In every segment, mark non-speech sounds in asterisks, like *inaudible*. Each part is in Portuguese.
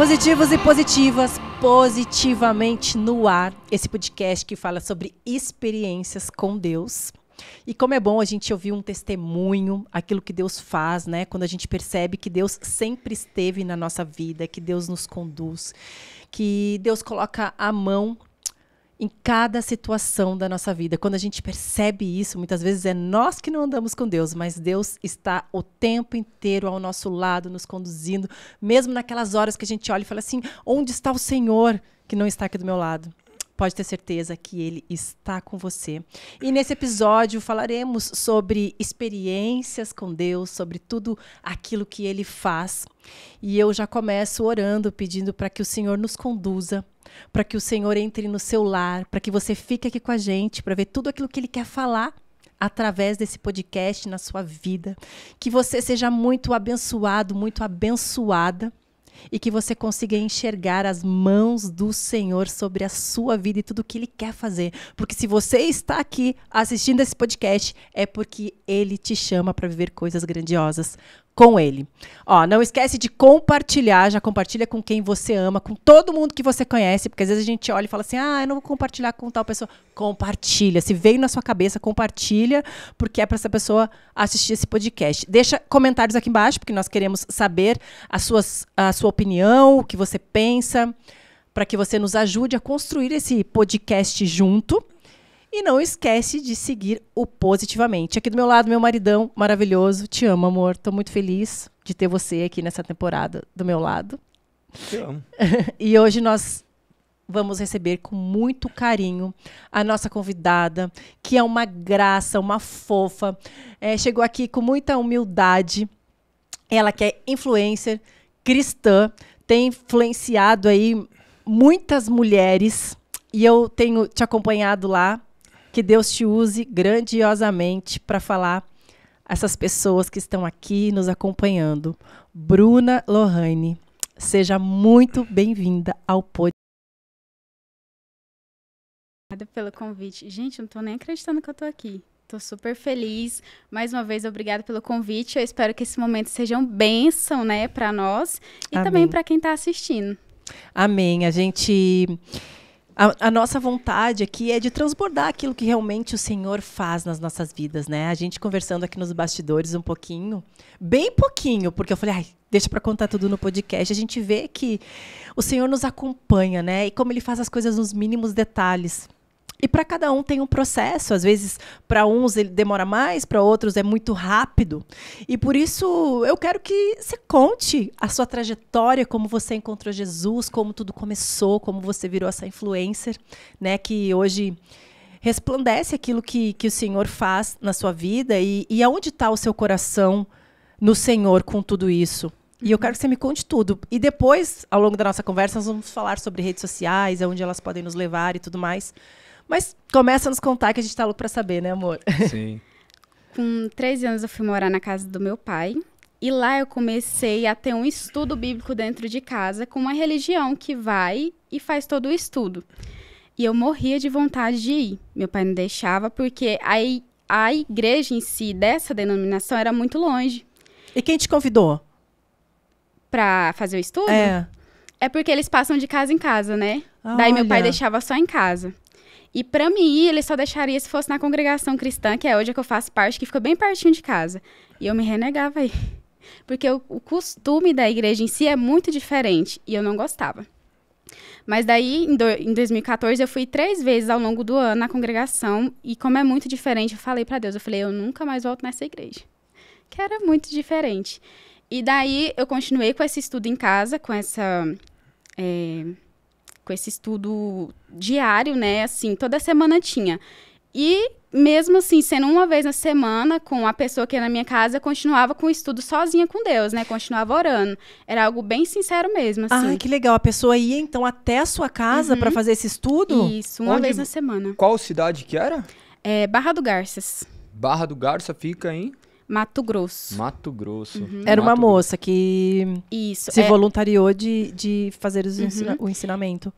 Positivos e positivas, positivamente no ar. Esse podcast que fala sobre experiências com Deus. E como é bom a gente ouvir um testemunho, aquilo que Deus faz, né? Quando a gente percebe que Deus sempre esteve na nossa vida, que Deus nos conduz, que Deus coloca a mão em cada situação da nossa vida. Quando a gente percebe isso, muitas vezes é nós que não andamos com Deus, mas Deus está o tempo inteiro ao nosso lado, nos conduzindo, mesmo naquelas horas que a gente olha e fala assim: onde está o Senhor que não está aqui do meu lado? Pode ter certeza que ele está com você. E nesse episódio falaremos sobre experiências com Deus, sobre tudo aquilo que ele faz. E eu já começo orando, pedindo para que o Senhor nos conduza para que o Senhor entre no seu lar, para que você fique aqui com a gente, para ver tudo aquilo que Ele quer falar através desse podcast na sua vida. Que você seja muito abençoado, muito abençoada e que você consiga enxergar as mãos do Senhor sobre a sua vida e tudo o que Ele quer fazer. Porque se você está aqui assistindo esse podcast, é porque Ele te chama para viver coisas grandiosas com ele. Ó, não esquece de compartilhar, já compartilha com quem você ama, com todo mundo que você conhece, porque às vezes a gente olha e fala assim: "Ah, eu não vou compartilhar com tal pessoa". Compartilha, se veio na sua cabeça, compartilha, porque é para essa pessoa assistir esse podcast. Deixa comentários aqui embaixo, porque nós queremos saber a suas, a sua opinião, o que você pensa, para que você nos ajude a construir esse podcast junto. E não esquece de seguir o Positivamente. Aqui do meu lado, meu maridão maravilhoso. Te amo, amor. Tô muito feliz de ter você aqui nessa temporada do meu lado. Te amo. *laughs* e hoje nós vamos receber com muito carinho a nossa convidada, que é uma graça, uma fofa. É, chegou aqui com muita humildade. Ela que é influencer cristã, tem influenciado aí muitas mulheres e eu tenho te acompanhado lá que Deus te use grandiosamente para falar essas pessoas que estão aqui nos acompanhando. Bruna Lohane, seja muito bem-vinda ao podcast. Obrigada pelo convite. Gente, eu não estou nem acreditando que eu estou aqui. Estou super feliz. Mais uma vez, obrigada pelo convite. Eu espero que esse momento seja um bênção, né, para nós e Amém. também para quem está assistindo. Amém. A gente a, a, nossa vontade aqui é de transbordar aquilo que realmente o Senhor faz nas nossas vidas, né? A gente conversando aqui nos bastidores um pouquinho, bem pouquinho, porque eu falei, ai, deixa para contar tudo no podcast. A gente vê que o Senhor nos acompanha, né? E como ele faz as coisas nos mínimos detalhes. E para cada um tem um processo. Às vezes, para uns ele demora mais, para outros é muito rápido. E por isso eu quero que você conte a sua trajetória, como você encontrou Jesus, como tudo começou, como você virou essa influencer, né? Que hoje resplandece aquilo que, que o Senhor faz na sua vida e, e aonde está o seu coração no Senhor com tudo isso. E eu quero que você me conte tudo. E depois, ao longo da nossa conversa, nós vamos falar sobre redes sociais, aonde elas podem nos levar e tudo mais. Mas começa a nos contar que a gente tá louco pra saber, né, amor? Sim. *laughs* Com 13 anos eu fui morar na casa do meu pai. E lá eu comecei a ter um estudo bíblico dentro de casa com uma religião que vai e faz todo o estudo. E eu morria de vontade de ir. Meu pai não deixava, porque aí a igreja em si dessa denominação era muito longe. E quem te convidou? Pra fazer o estudo? É. É porque eles passam de casa em casa, né? Daí meu pai deixava só em casa. E para mim, ele só deixaria se fosse na congregação cristã, que é hoje a é que eu faço parte, que fica bem pertinho de casa. E eu me renegava aí. *laughs* Porque o, o costume da igreja em si é muito diferente e eu não gostava. Mas daí, em, do, em 2014, eu fui três vezes ao longo do ano na congregação e como é muito diferente, eu falei para Deus, eu falei, eu nunca mais volto nessa igreja. Que era muito diferente. E daí, eu continuei com esse estudo em casa, com essa... É com esse estudo diário, né? Assim, toda semana tinha. E mesmo assim, sendo uma vez na semana com a pessoa que era é na minha casa, continuava com o estudo sozinha com Deus, né? Continuava orando. Era algo bem sincero mesmo, assim. Ah, que legal. A pessoa ia então até a sua casa uhum. para fazer esse estudo? Isso, uma Onde... vez na semana. Qual cidade que era? É, Barra do Garças. Barra do Garça fica em Mato Grosso. Mato Grosso. Uhum. Era uma Mato moça que Isso, se é... voluntariou de, de fazer os uhum. ensina o ensinamento.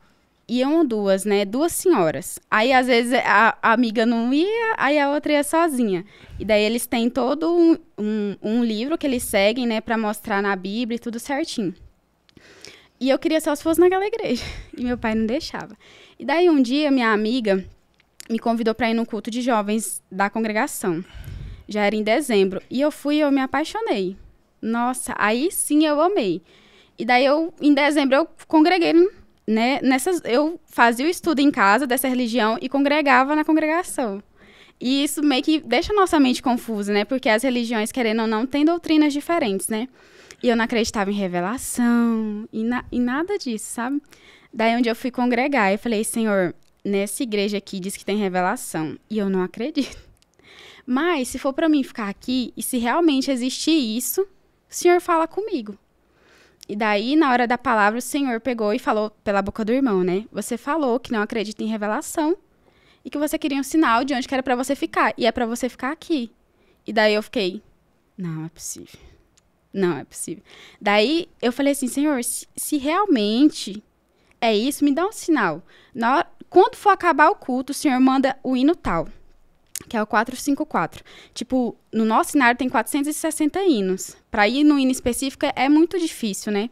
Iam duas, né? Duas senhoras. Aí, às vezes, a, a, amiga não ia, aí a outra ia sozinha. E daí eles têm todo um, um, um livro que eles seguem, né? Pra mostrar na Bíblia e tudo certinho. E eu queria só se fosse naquela igreja. *laughs* E meu pai não deixava. E daí um dia, minha amiga me convidou para ir num culto de jovens da congregação já era em dezembro. E eu fui e eu me apaixonei. Nossa, aí sim eu amei. E daí eu, em dezembro, eu congreguei, né? Nessas, eu fazia o estudo em casa dessa religião e congregava na congregação. E isso meio que deixa a nossa mente confusa, né? Porque as religiões, querendo ou não, têm doutrinas diferentes, né? E eu não acreditava em revelação, e, na, e nada disso, sabe? Daí onde um eu fui congregar, eu falei, Senhor, nessa igreja aqui diz que tem revelação. E eu não acredito. Mas se for para mim ficar aqui e se realmente existir isso, o Senhor fala comigo. E daí, na hora da palavra, o Senhor pegou e falou pela boca do irmão, né? Você falou que não acredita em revelação e que você queria um sinal de onde que era para você ficar e é para você ficar aqui. E daí eu fiquei, não é possível. Não é possível. Daí eu falei assim, Senhor, se, se realmente é isso, me dá um sinal. Na hora, quando for acabar o culto, o Senhor manda o hino tal que é o 454. Tipo, no nosso cenário tem 460 hinos. Para ir no hino específico é muito difícil, né?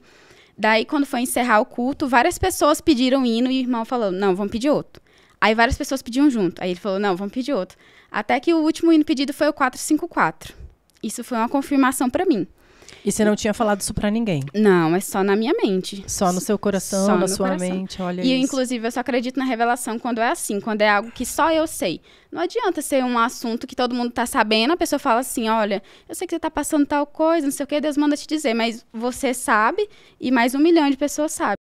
Daí, quando foi encerrar o culto, várias pessoas pediram hino e o irmão falou: não, vamos pedir outro. Aí várias pessoas pediam junto. Aí ele falou: não, vamos pedir outro. Até que o último hino pedido foi o 454. Isso foi uma confirmação para mim. E você não tinha falado isso para ninguém? Não, é só na minha mente. Só no seu coração, só na sua coração. mente, olha E isso. inclusive eu só acredito na revelação quando é assim, quando é algo que só eu sei. Não adianta ser um assunto que todo mundo tá sabendo, a pessoa fala assim, olha, eu sei que você tá passando tal coisa, não sei o que, Deus manda te dizer, mas você sabe e mais um milhão de pessoas sabem.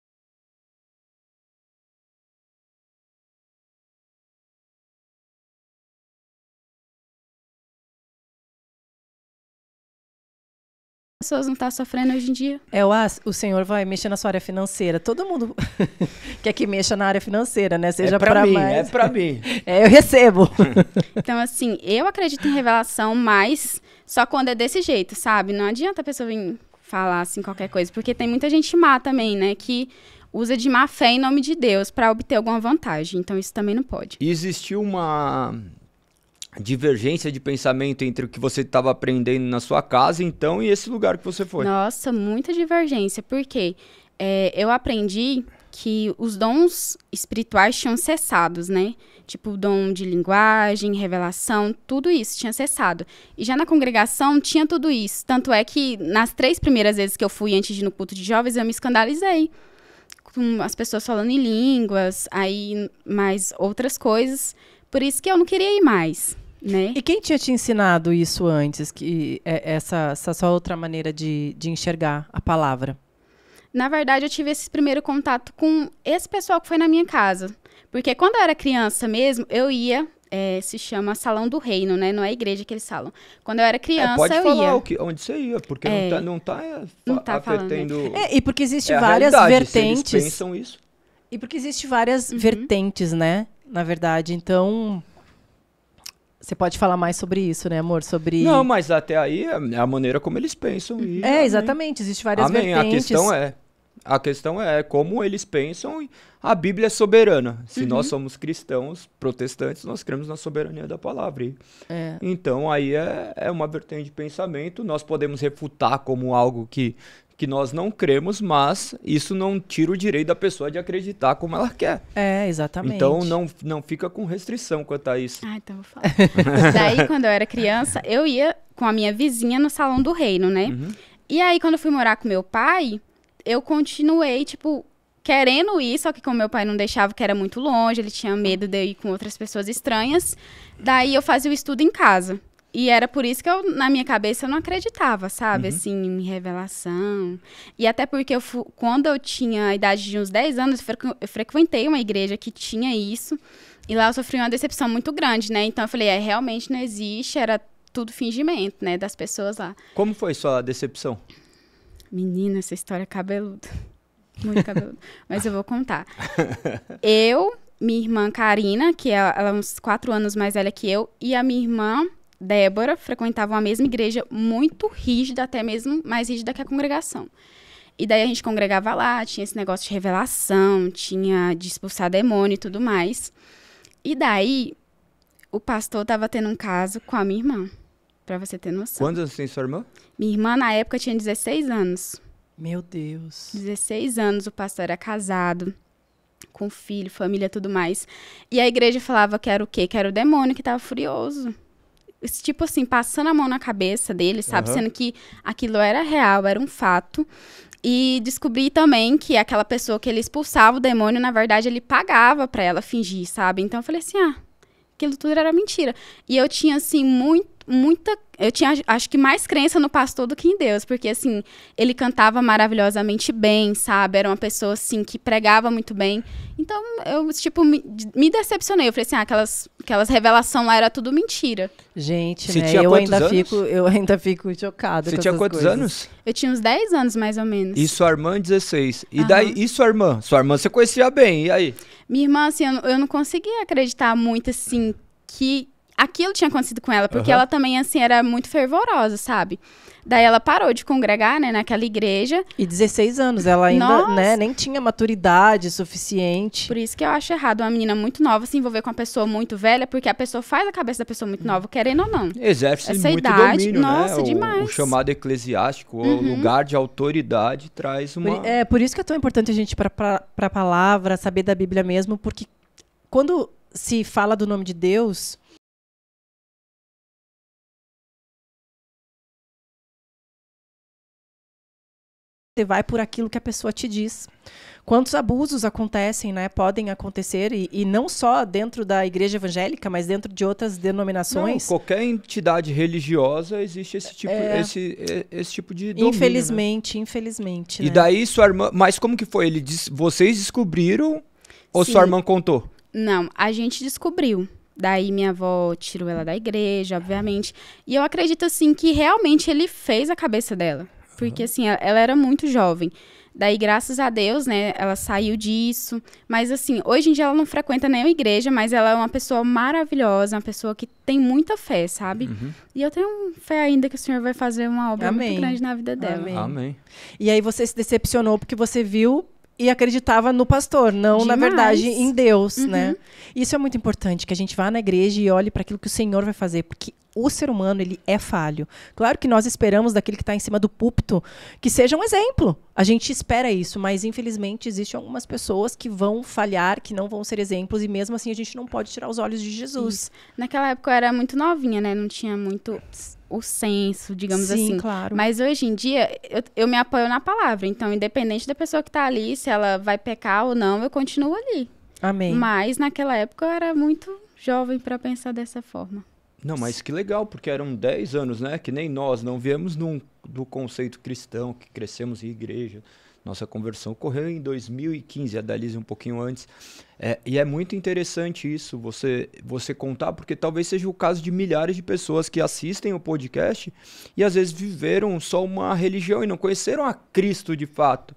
pessoas não estão tá sofrendo hoje em dia. É, o, o senhor vai mexer na sua área financeira. Todo mundo *laughs* quer que mexa na área financeira, né? Seja é para mim, mais. é para mim. *laughs* é, eu recebo. *laughs* então, assim, eu acredito em revelação, mas só quando é desse jeito, sabe? Não adianta a pessoa vir falar assim qualquer coisa, porque tem muita gente má também, né? Que usa de má fé em nome de Deus para obter alguma vantagem. Então isso também não pode. Existiu uma divergência de pensamento entre o que você estava aprendendo na sua casa, então, e esse lugar que você foi. Nossa, muita divergência, porque é, eu aprendi que os dons espirituais tinham cessados, né? Tipo, o dom de linguagem, revelação, tudo isso tinha cessado. E já na congregação tinha tudo isso. Tanto é que nas três primeiras vezes que eu fui antes de ir no culto de jovens, eu me escandalizei. Com as pessoas falando em línguas, aí mais outras coisas. Por isso que eu não queria ir mais. Né? E quem tinha te ensinado isso antes, que é, essa, essa outra maneira de, de enxergar a palavra? Na verdade, eu tive esse primeiro contato com esse pessoal que foi na minha casa. Porque quando eu era criança mesmo, eu ia é, se chama Salão do Reino, né? Não é igreja que eles falam. Quando eu era é, criança, é, pode eu falar ia. Pode que, onde você ia, porque é. Tá, tá, é, não está não tá, afetando. Tá é, e porque existe várias vertentes. Se isso. E porque existe várias uhum. vertentes, né? Na verdade, então. Você pode falar mais sobre isso, né, amor? Sobre. Não, mas até aí é, é a maneira como eles pensam. E... é, exatamente. Existem várias amém. vertentes. A questão é. A questão é como eles pensam e a Bíblia é soberana. Se uhum. nós somos cristãos, protestantes, nós cremos na soberania da palavra. É. Então aí é, é uma vertente de pensamento. Nós podemos refutar como algo que que nós não cremos, mas isso não tira o direito da pessoa de acreditar como ela quer. É, exatamente. Então não, não fica com restrição quanto a isso. Ah, então vou falar. *laughs* Daí, quando eu era criança, eu ia com a minha vizinha no Salão do Reino, né? Uhum. E aí, quando eu fui morar com meu pai, eu continuei, tipo, querendo ir, só que como meu pai não deixava, que era muito longe, ele tinha medo de eu ir com outras pessoas estranhas. Daí eu fazia o estudo em casa. E era por isso que eu, na minha cabeça, eu não acreditava, sabe? Uhum. Assim, em revelação. E até porque eu quando eu tinha a idade de uns 10 anos, eu, frequ eu frequentei uma igreja que tinha isso. E lá eu sofri uma decepção muito grande, né? Então eu falei, é, realmente não existe, era tudo fingimento, né, das pessoas lá. Como foi sua decepção? Menina, essa história é cabeluda. *laughs* Muito cabeluda. Mas eu vou contar. *laughs* Eu, minha irmã Karina, que é, ela é uns quatro anos mais velha que eu, e a minha irmã Débora frequentavam a mesma igreja muito rígida, até mesmo mais rígida que a congregação. E daí a gente congregava lá, tinha esse negócio de revelação, tinha de expulsar demônio e tudo mais. E daí o pastor estava tendo um caso com a minha irmã, para você ter noção. Quantos anos tem sua irmã? Minha irmã na época tinha 16 anos. Meu Deus. 16 anos, o pastor era casado, com filho, família, tudo mais. E a igreja falava que era o quê? Que era o demônio que estava furioso tipo assim, passando a mão na cabeça dele, sabe? Uhum. Sendo que aquilo era real, era um fato. E descobri também que aquela pessoa que ele expulsava o demônio, na verdade, ele pagava para ela fingir, sabe? Então eu falei assim: ah, aquilo tudo era mentira. E eu tinha, assim, muito muita. Eu tinha, acho que, mais crença no pastor do que em Deus, porque, assim, ele cantava maravilhosamente bem, sabe? Era uma pessoa, assim, que pregava muito bem. Então, eu, tipo, me, me decepcionei. Eu falei assim, ah, aquelas, aquelas revelações lá era tudo mentira. Gente, Você né? Tinha eu, ainda anos? fico, eu ainda fico chocada. Você tinha quantos coisas. anos? Eu tinha uns 10 anos, mais ou menos. E sua irmã, 16. E daí, e sua irmã? Sua irmã você conhecia bem, e aí? Minha irmã, assim, eu, eu não conseguia acreditar muito, assim, que aquilo tinha acontecido com ela, porque uhum. ela também, assim, era muito fervorosa, sabe? Daí ela parou de congregar, né, naquela igreja. E 16 anos, ela ainda, Nossa. né, nem tinha maturidade suficiente. Por isso que eu acho errado uma menina muito nova se envolver com uma pessoa muito velha, porque a pessoa faz a cabeça da pessoa muito hum. nova, querendo ou não. Exerce Essa muito idade, domínio, né? nossa, né? demais. O, o chamado eclesiástico, uhum. o lugar de autoridade traz uma... Por, é, por isso que é tão importante a gente para para palavra, saber da Bíblia mesmo, porque quando se fala do nome de Deus, Você vai por aquilo que a pessoa te diz. Quantos abusos acontecem, né? Podem acontecer, e, e não só dentro da igreja evangélica, mas dentro de outras denominações. Não, qualquer entidade religiosa existe esse tipo, é... esse, é, esse tipo de domínio, né? Infelizmente, né? infelizmente. E né? daí sua irmã. Mas como que foi? Ele disse, vocês descobriram ou Sim. sua irmã contou? Não, a gente descobriu. Daí minha avó tirou ela da igreja, obviamente. E eu acredito, assim, que realmente ele fez a cabeça dela. Porque, assim, ela era muito jovem. Daí, graças a Deus, né, ela saiu disso. Mas, assim, hoje em dia ela não frequenta nem a igreja, mas ela é uma pessoa maravilhosa, uma pessoa que tem muita fé, sabe? Uhum. E eu tenho fé ainda que o Senhor vai fazer uma obra Amém. muito grande na vida dela. Amém. Amém. E aí você se decepcionou porque você viu e acreditava no pastor, não Demais. na verdade em Deus, né? uhum. né? Isso é muito importante que a gente vá na igreja e olhe para aquilo que o Senhor vai fazer, porque o ser humano ele é falho. Claro que nós esperamos daquele que está em cima do púlpito que seja um exemplo. A gente espera isso, mas infelizmente existem algumas pessoas que vão falhar, que não vão ser exemplos, e mesmo assim a gente não pode tirar os olhos de Jesus. Isso. Naquela época eu era muito novinha, né? Não tinha muito o senso, digamos Sim, assim. claro. Mas hoje em dia, eu, eu, me apoio na palavra. Então, independente da pessoa que está ali, se ela vai pecar ou não, eu continuo ali. Amém. Mas naquela época eu era muito jovem para pensar dessa forma. Não, mas que legal, porque eram 10 anos, né? Que nem nós, não viemos num, do conceito cristão, que crescemos em igreja. Nossa conversão ocorreu em 2015, a Dalise um pouquinho antes. É, e é muito interessante isso, você, você contar, porque talvez seja o caso de milhares de pessoas que assistem o podcast e às vezes viveram só uma religião e não conheceram a Cristo de fato.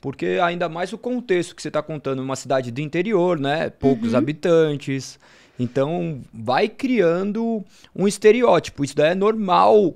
Porque ainda mais o contexto que você está contando, uma cidade do interior, né? Poucos uhum. habitantes. Então, vai criando um estereótipo. Isso daí é normal,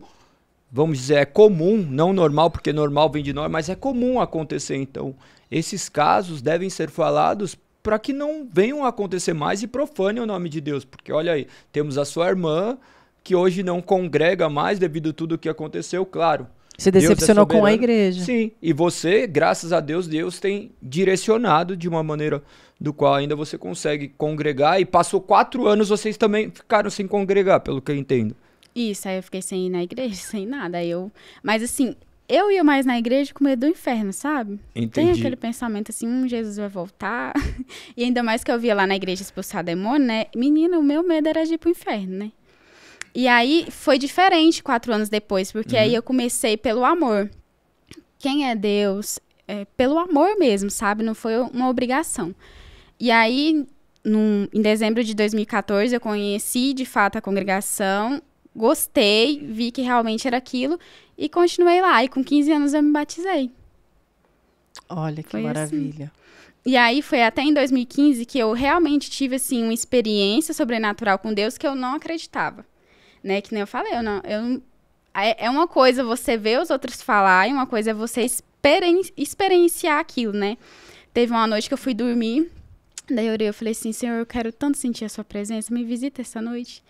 vamos dizer, é comum, não normal, porque normal vem de nós, mas é comum acontecer. Então, esses casos devem ser falados para que não venham a acontecer mais e profane o nome de Deus. Porque olha aí, temos a sua irmã que hoje não congrega mais devido a tudo o que aconteceu, claro. Se é decepcionou é com a igreja. Sim, e você, graças a Deus, Deus tem direcionado de uma maneira do qual ainda você consegue congregar. E passou quatro anos, vocês também ficaram sem congregar, pelo que eu entendo. Isso, aí eu fiquei sem ir na igreja, *laughs* sem nada. Aí eu... Mas assim, eu ia mais na igreja com medo do inferno, sabe? Entendi. Tem aquele pensamento assim, hum, Jesus vai voltar. *laughs* e ainda mais que eu via lá na igreja expulsar demônio, né? Menina, o meu medo era de ir pro inferno, né? E aí foi diferente quatro anos depois, porque uhum. aí eu comecei pelo amor. Quem é Deus? É, pelo amor mesmo, sabe? Não foi uma obrigação. E aí, num, em dezembro de 2014, eu conheci de fato a congregação, gostei, vi que realmente era aquilo e continuei lá. E com 15 anos eu me batizei. Olha que foi assim. maravilha. Assim. E aí foi até em 2015 que eu realmente tive assim uma experiência sobrenatural com Deus que eu não acreditava né? Que nem eu falei, eu não, eu, é, é uma coisa você ver os outros falar e uma coisa é você experien, experienciar aquilo, né? Teve uma noite que eu fui dormir, daí eu orei, eu falei assim, Senhor, eu quero tanto sentir a sua presença, me visita essa noite.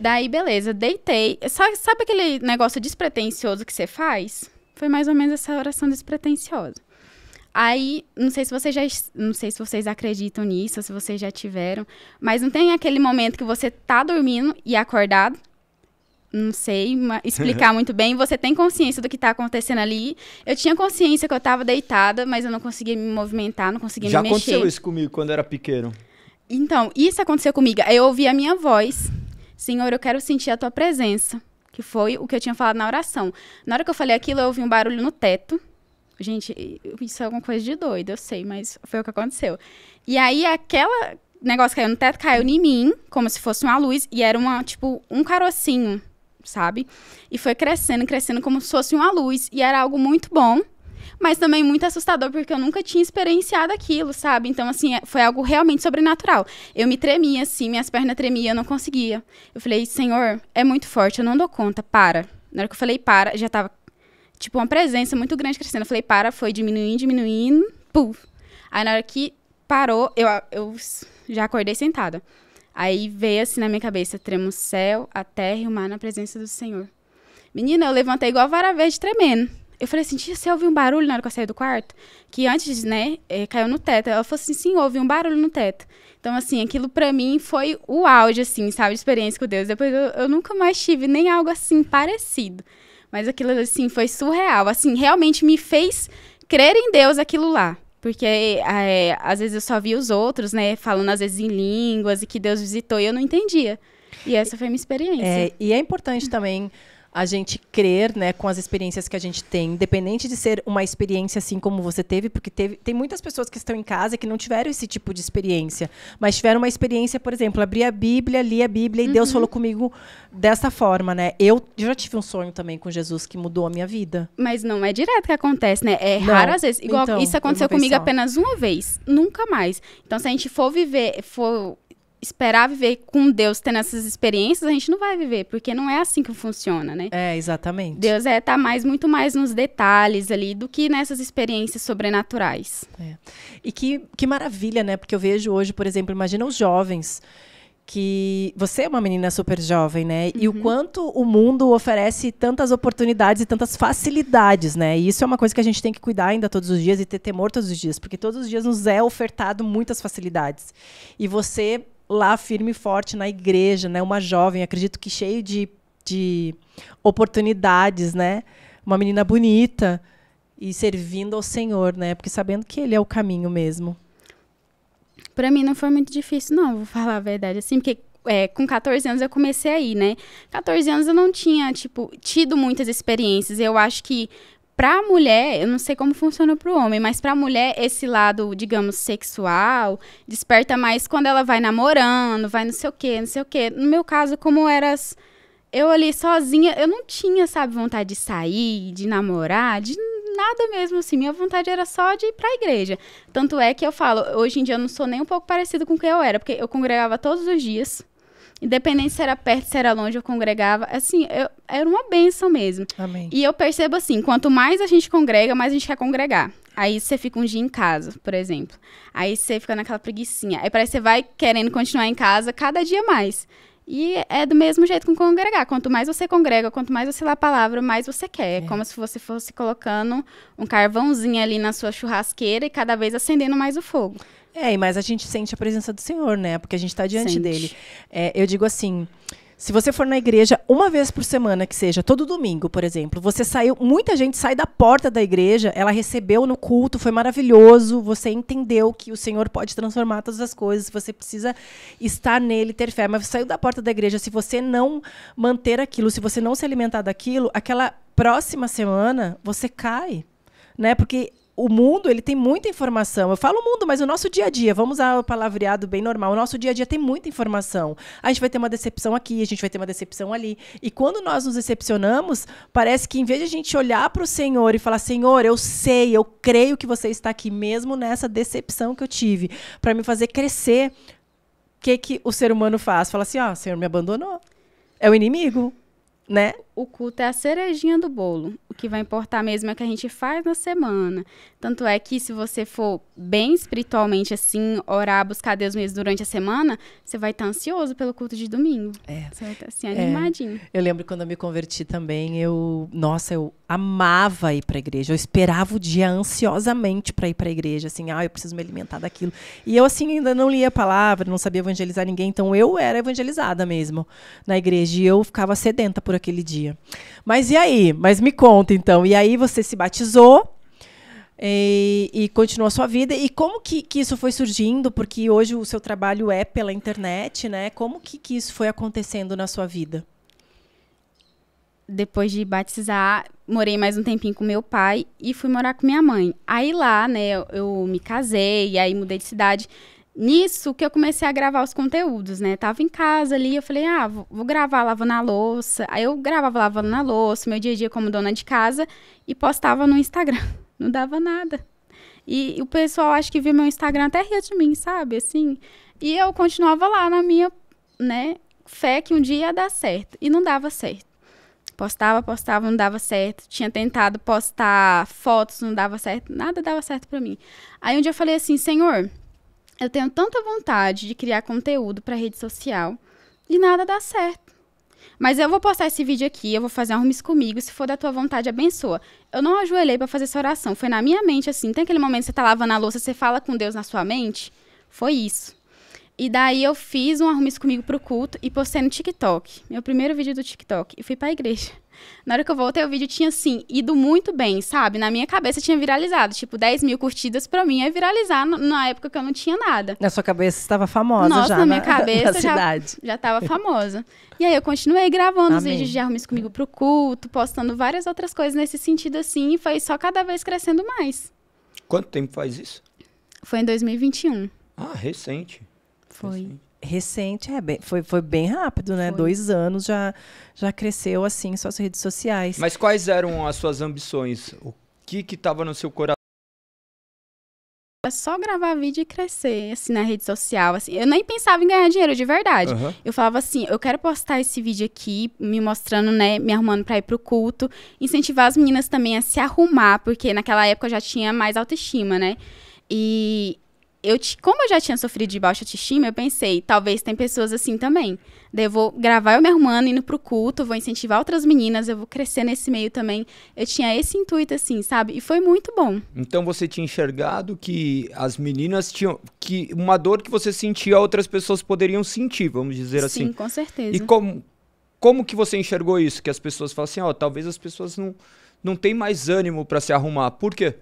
Daí, beleza, deitei. Sabe, sabe aquele negócio despretensioso que você faz? Foi mais ou menos essa oração despretensiosa. Aí, não sei se vocês já, não sei se vocês acreditam nisso, se vocês já tiveram, mas não tem aquele momento que você tá dormindo e acordado não sei explicar *laughs* muito bem, você tem consciência do que está acontecendo ali. Eu tinha consciência que eu estava deitada, mas eu não conseguia me movimentar, não conseguia Já me mexer. Já aconteceu isso comigo quando era pequeno. Então, isso aconteceu comigo. Eu ouvi a minha voz. Senhor, eu quero sentir a tua presença. Que foi o que eu tinha falado na oração. Na hora que eu falei aquilo, eu ouvi um barulho no teto. Gente, isso é alguma coisa de doido, eu sei, mas foi o que aconteceu. E aí, aquela negócio caiu no teto, caiu em mim, como se fosse uma luz, e era uma, tipo, um carocinho sabe? E foi crescendo, crescendo como se fosse uma luz. E era algo muito bom, mas também muito assustador, porque eu nunca tinha experienciado aquilo, sabe? Então, assim, é, foi algo realmente sobrenatural. Eu me tremia, assim, minhas pernas tremiam, eu não conseguia. Eu falei, Senhor, é muito forte, eu não dou conta, para. Na hora que eu falei para, já tava, tipo, uma presença muito grande crescendo. Eu falei, para, foi diminuindo, diminuindo, puf. Aí, na hora que parou, eu, eu já acordei sentada. Aí veio assim na minha cabeça: tremo o céu, a terra e o mar na presença do Senhor. Menina, eu levantei igual vara verde tremendo. Eu falei assim, tia, você ouviu um barulho na hora que eu saí do quarto? Que antes, né, eh, caiu no teto. Ela falou assim, sim, ouvi um barulho no teto. Então, assim, aquilo para mim foi o auge, assim, sabe, de experiência com Deus. Depois eu, eu, nunca mais tive nem algo assim parecido. Mas aquilo, assim, foi surreal. Assim, realmente me fez crer em Deus aquilo lá. Porque é, às vezes eu só via os outros, né? Falando às vezes em línguas e que Deus visitou e eu não entendia. E essa foi a minha experiência. É, e é importante também a gente crer, né, com as experiências que a gente tem, independente de ser uma experiência assim como você teve, porque teve, tem muitas pessoas que estão em casa que não tiveram esse tipo de experiência, mas tiveram uma experiência, por exemplo, abri a Bíblia, li a Bíblia e uhum. Deus falou comigo dessa forma, né? Eu já tive um sonho também com Jesus que mudou a minha vida. Mas não é direto que acontece, né? É não. raro às vezes. Igual então, isso aconteceu comigo apenas uma vez, nunca mais. Então se a gente for viver, for esperar viver com Deus tendo essas experiências, a gente não vai viver, porque não é assim que funciona, né? É, exatamente. Deus é tá mais muito mais nos detalhes ali do que nessas experiências sobrenaturais. É. E que, que maravilha, né? Porque eu vejo hoje, por exemplo, imagina os jovens que você é uma menina super jovem, né? Uhum. E o uhum. quanto o mundo oferece tantas oportunidades e tantas facilidades, né? E isso é uma coisa que a gente tem que cuidar ainda todos os dias e ter temor todos os dias, porque todos os dias nos é ofertado muitas facilidades. E você lá firme e forte na igreja, né? Uma jovem, acredito que cheio de, de oportunidades, né? Uma menina bonita e servindo ao Senhor, né? Porque sabendo que Ele é o caminho mesmo. Para mim não foi muito difícil, não, vou falar a verdade. Assim, porque é, com 14 anos eu comecei aí, né? 14 anos eu não tinha, tipo, tido muitas experiências. Eu acho que pra mulher, eu não sei como funciona pro homem, mas pra mulher, esse lado, digamos, sexual, desperta mais quando ela vai namorando, vai não sei o quê, não sei o quê. No meu caso, como eras. Eu ali sozinha, eu não tinha, sabe, vontade de sair, de namorar, de nada mesmo assim. Minha vontade era só de ir pra igreja. Tanto é que eu falo, hoje em dia eu não sou nem um pouco parecido com quem eu era, porque eu congregava todos os dias. Independente se era perto, se era longe, eu congregava. Assim, eu, era uma benção mesmo. Amém. E eu percebo assim, quanto mais a gente congrega, mais a gente quer congregar. Aí você fica um dia em casa, por exemplo. Aí você fica naquela preguiçinha. Aí parece que você vai querendo continuar em casa cada dia mais. E é do mesmo jeito com congregar. Quanto mais você congrega, quanto mais você lê a palavra, mais você quer. É. Como se você fosse colocando um carvãozinho ali na sua churrasqueira e cada vez acendendo mais o fogo. É, mas a gente sente a presença do Senhor, né? Porque a gente está diante sente. dele. É, eu digo assim. Se você for na igreja uma vez por semana, que seja, todo domingo, por exemplo, você saiu, muita gente sai da porta da igreja, ela recebeu no culto, foi maravilhoso, você entendeu que o Senhor pode transformar todas as coisas, você precisa estar nele, ter fé, mas você saiu da porta da igreja, se você não manter aquilo, se você não se alimentar daquilo, aquela próxima semana você cai, né? Porque o mundo, ele tem muita informação. Eu falo mundo, mas o nosso dia a dia, vamos usar o palavreado bem normal, o nosso dia a dia tem muita informação. A gente vai ter uma decepção aqui, a gente vai ter uma decepção ali. E quando nós nos decepcionamos, parece que em vez de a gente olhar para o Senhor e falar: Senhor, eu sei, eu creio que você está aqui mesmo nessa decepção que eu tive, para me fazer crescer. O que, que o ser humano faz? Fala assim: ó, oh, ah, o Senhor me abandonou. É o inimigo, né? o culto é a cerejinha do bolo. O que vai importar mesmo é o que a gente faz na semana. Tanto é que se você for bem espiritualmente assim, orar, buscar Deus mesmo durante a semana, você vai estar tá ansioso pelo culto de domingo. É. Você vai estar tá, assim, é. animadinho. É. Eu lembro quando eu me converti também, eu, nossa, eu amava ir para a igreja. Eu esperava o dia ansiosamente para ir para a igreja, assim, ah, eu preciso me alimentar daquilo. E eu assim ainda não lia a palavra, não sabia evangelizar ninguém, então eu era evangelizada mesmo na igreja e eu ficava sedenta por aquele dia dia. Mas e aí? Mas me conta então. E aí você se batizou e, e continuou a sua vida. E como que, que isso foi surgindo? Porque hoje o seu trabalho é pela internet, né? Como que, que isso foi acontecendo na sua vida? Depois de batizar, morei mais um tempinho com meu pai e fui morar com minha mãe. Aí lá, né, eu, eu me casei, aí mudei de cidade. Nisso que eu comecei a gravar os conteúdos, né? Tava em casa ali, eu falei, ah, vou, vou gravar lavando a louça. Aí eu gravava lavando a louça, meu dia a dia como dona de casa, e postava no Instagram. *laughs* Não dava nada. E o pessoal acho que viu meu Instagram até ria de mim, sabe? Assim. E eu continuava lá na minha, né, fé que um dia ia dar certo. E não dava certo. Postava, postava, não dava certo. Tinha tentado postar fotos, não dava certo. Nada dava certo para mim. Aí um dia eu falei assim, Senhor, eu tenho tanta vontade de criar conteúdo para rede social e nada dá certo. Mas eu vou postar esse vídeo aqui, eu vou fazer arrumes comigo, se for da tua vontade, abençoa. Eu não ajoelhei para fazer essa oração, foi na minha mente assim. Tem aquele momento que você tá lavando a louça, você fala com Deus na sua mente? Foi isso. E daí eu fiz um arrumes comigo pro culto e postei no TikTok. Meu primeiro vídeo do TikTok e fui para a igreja. Na hora que eu voltei, o vídeo tinha, assim, ido muito bem, sabe? Na minha cabeça tinha viralizado. Tipo, 10 mil curtidas pra mim é viralizar na época que eu não tinha nada. Na sua cabeça estava famosa Nossa, já. Na né? minha *laughs* cabeça na já, estava já famosa. E aí eu continuei gravando Amém. os vídeos de Arrumes Comigo pro culto, postando várias outras coisas nesse sentido, assim, e foi só cada vez crescendo mais. Quanto tempo faz isso? Foi em 2021. Ah, recente. Foi. Recente. Recente, é, bem, foi, foi bem rápido, né? Foi. Dois anos já, já cresceu assim suas redes sociais. Mas quais eram as suas ambições? O que que estava no seu coração? É só gravar vídeo e crescer, assim, na rede social, assim. Eu nem pensava em ganhar dinheiro, de verdade. Uhum. Eu falava assim, eu quero postar esse vídeo aqui, me mostrando, né, me arrumando pra ir pro culto. Incentivar as meninas também a se arrumar, porque naquela época eu já tinha mais autoestima, né? E eu como eu já tinha sofrido de baixa autoestima, eu pensei, talvez tem pessoas assim também. Daí eu vou gravar eu me arrumando, indo pro culto, vou incentivar outras meninas, eu vou crescer nesse meio também. Eu tinha esse intuito, assim, sabe? E foi muito bom. Então você tinha enxergado que as meninas tinham. que uma dor que você sentia, outras pessoas poderiam sentir, vamos dizer Sim, assim. Sim, com certeza. E como, como que você enxergou isso? Que as pessoas falam assim, ó, oh, talvez as pessoas não, não têm mais ânimo para se arrumar. Por quê?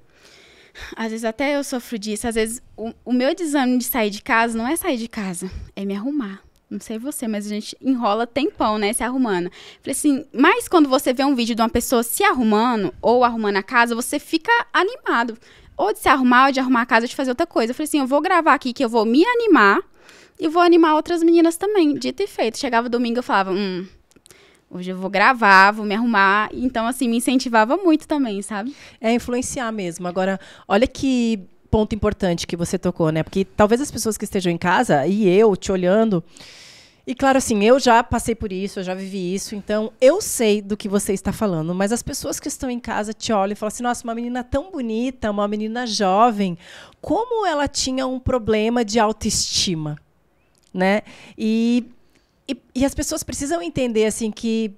Às vezes até eu sofro disso. Às vezes o, o meu desânimo de sair de casa não é sair de casa, é me arrumar. Não sei você, mas a gente enrola tempão, né, se arrumando. Falei assim, mas quando você vê um vídeo de uma pessoa se arrumando ou arrumando a casa, você fica animado. Ou de se arrumar, ou de arrumar a casa, ou de fazer outra coisa. falei assim, eu vou gravar aqui que eu vou me animar e vou animar outras meninas também. Dito e feito. Chegava domingo, eu falava, hum, Hoje eu vou gravar, vou me arrumar. Então, assim, me incentivava muito também, sabe? É influenciar mesmo. Agora, olha que ponto importante que você tocou, né? Porque talvez as pessoas que estejam em casa e eu te olhando. E claro, assim, eu já passei por isso, eu já vivi isso, então eu sei do que você está falando, mas as pessoas que estão em casa te olham e falam assim: nossa, uma menina tão bonita, uma menina jovem, como ela tinha um problema de autoestima, né? E e, e as pessoas precisam entender assim que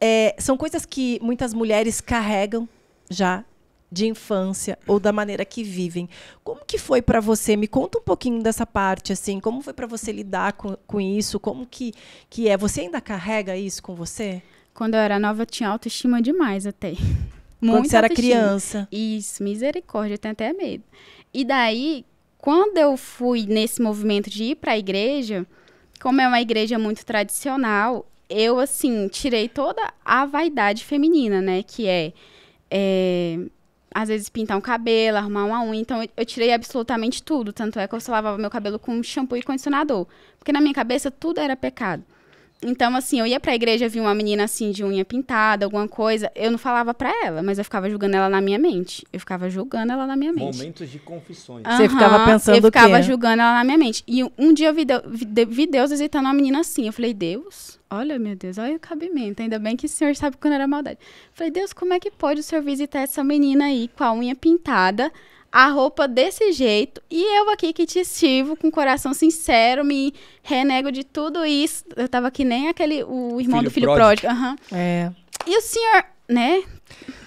é, são coisas que muitas mulheres carregam já de infância ou da maneira que vivem. Como que foi para você? Me conta um pouquinho dessa parte, assim, como foi para você lidar com, com isso? Como que, que é? Você ainda carrega isso com você? Quando eu era nova, eu tinha autoestima demais até. Muito quando você era criança. Isso, misericórdia, eu tenho até medo. E daí, quando eu fui nesse movimento de ir para a igreja, como é uma igreja muito tradicional, eu, assim, tirei toda a vaidade feminina, né? Que é, é às vezes pintar um cabelo, arrumar uma unha. Então, eu tirei absolutamente tudo. Tanto é que eu só lavava meu cabelo com shampoo e condicionador. Porque na minha cabeça tudo era pecado. Então, assim, eu ia pra igreja, vi uma menina assim de unha pintada, alguma coisa. Eu não falava pra ela, mas eu ficava julgando ela na minha mente. Eu ficava julgando ela na minha mente. Momentos de confissões. Uhum, Você ficava pensando Eu ficava que, julgando ela na minha mente. E um dia eu vi, vi Deus visitando uma menina assim. Eu falei, Deus, olha, meu Deus, olha o cabimento. Ainda bem que o senhor sabe quando era maldade. Eu falei, Deus, como é que pode o senhor visitar essa menina aí com a unha pintada? a roupa desse jeito e eu aqui que te estivo com coração sincero, me renego de tudo isso. Eu tava que nem aquele o irmão filho do filho pródigo. pródigo. Uhum. É. E o senhor, né?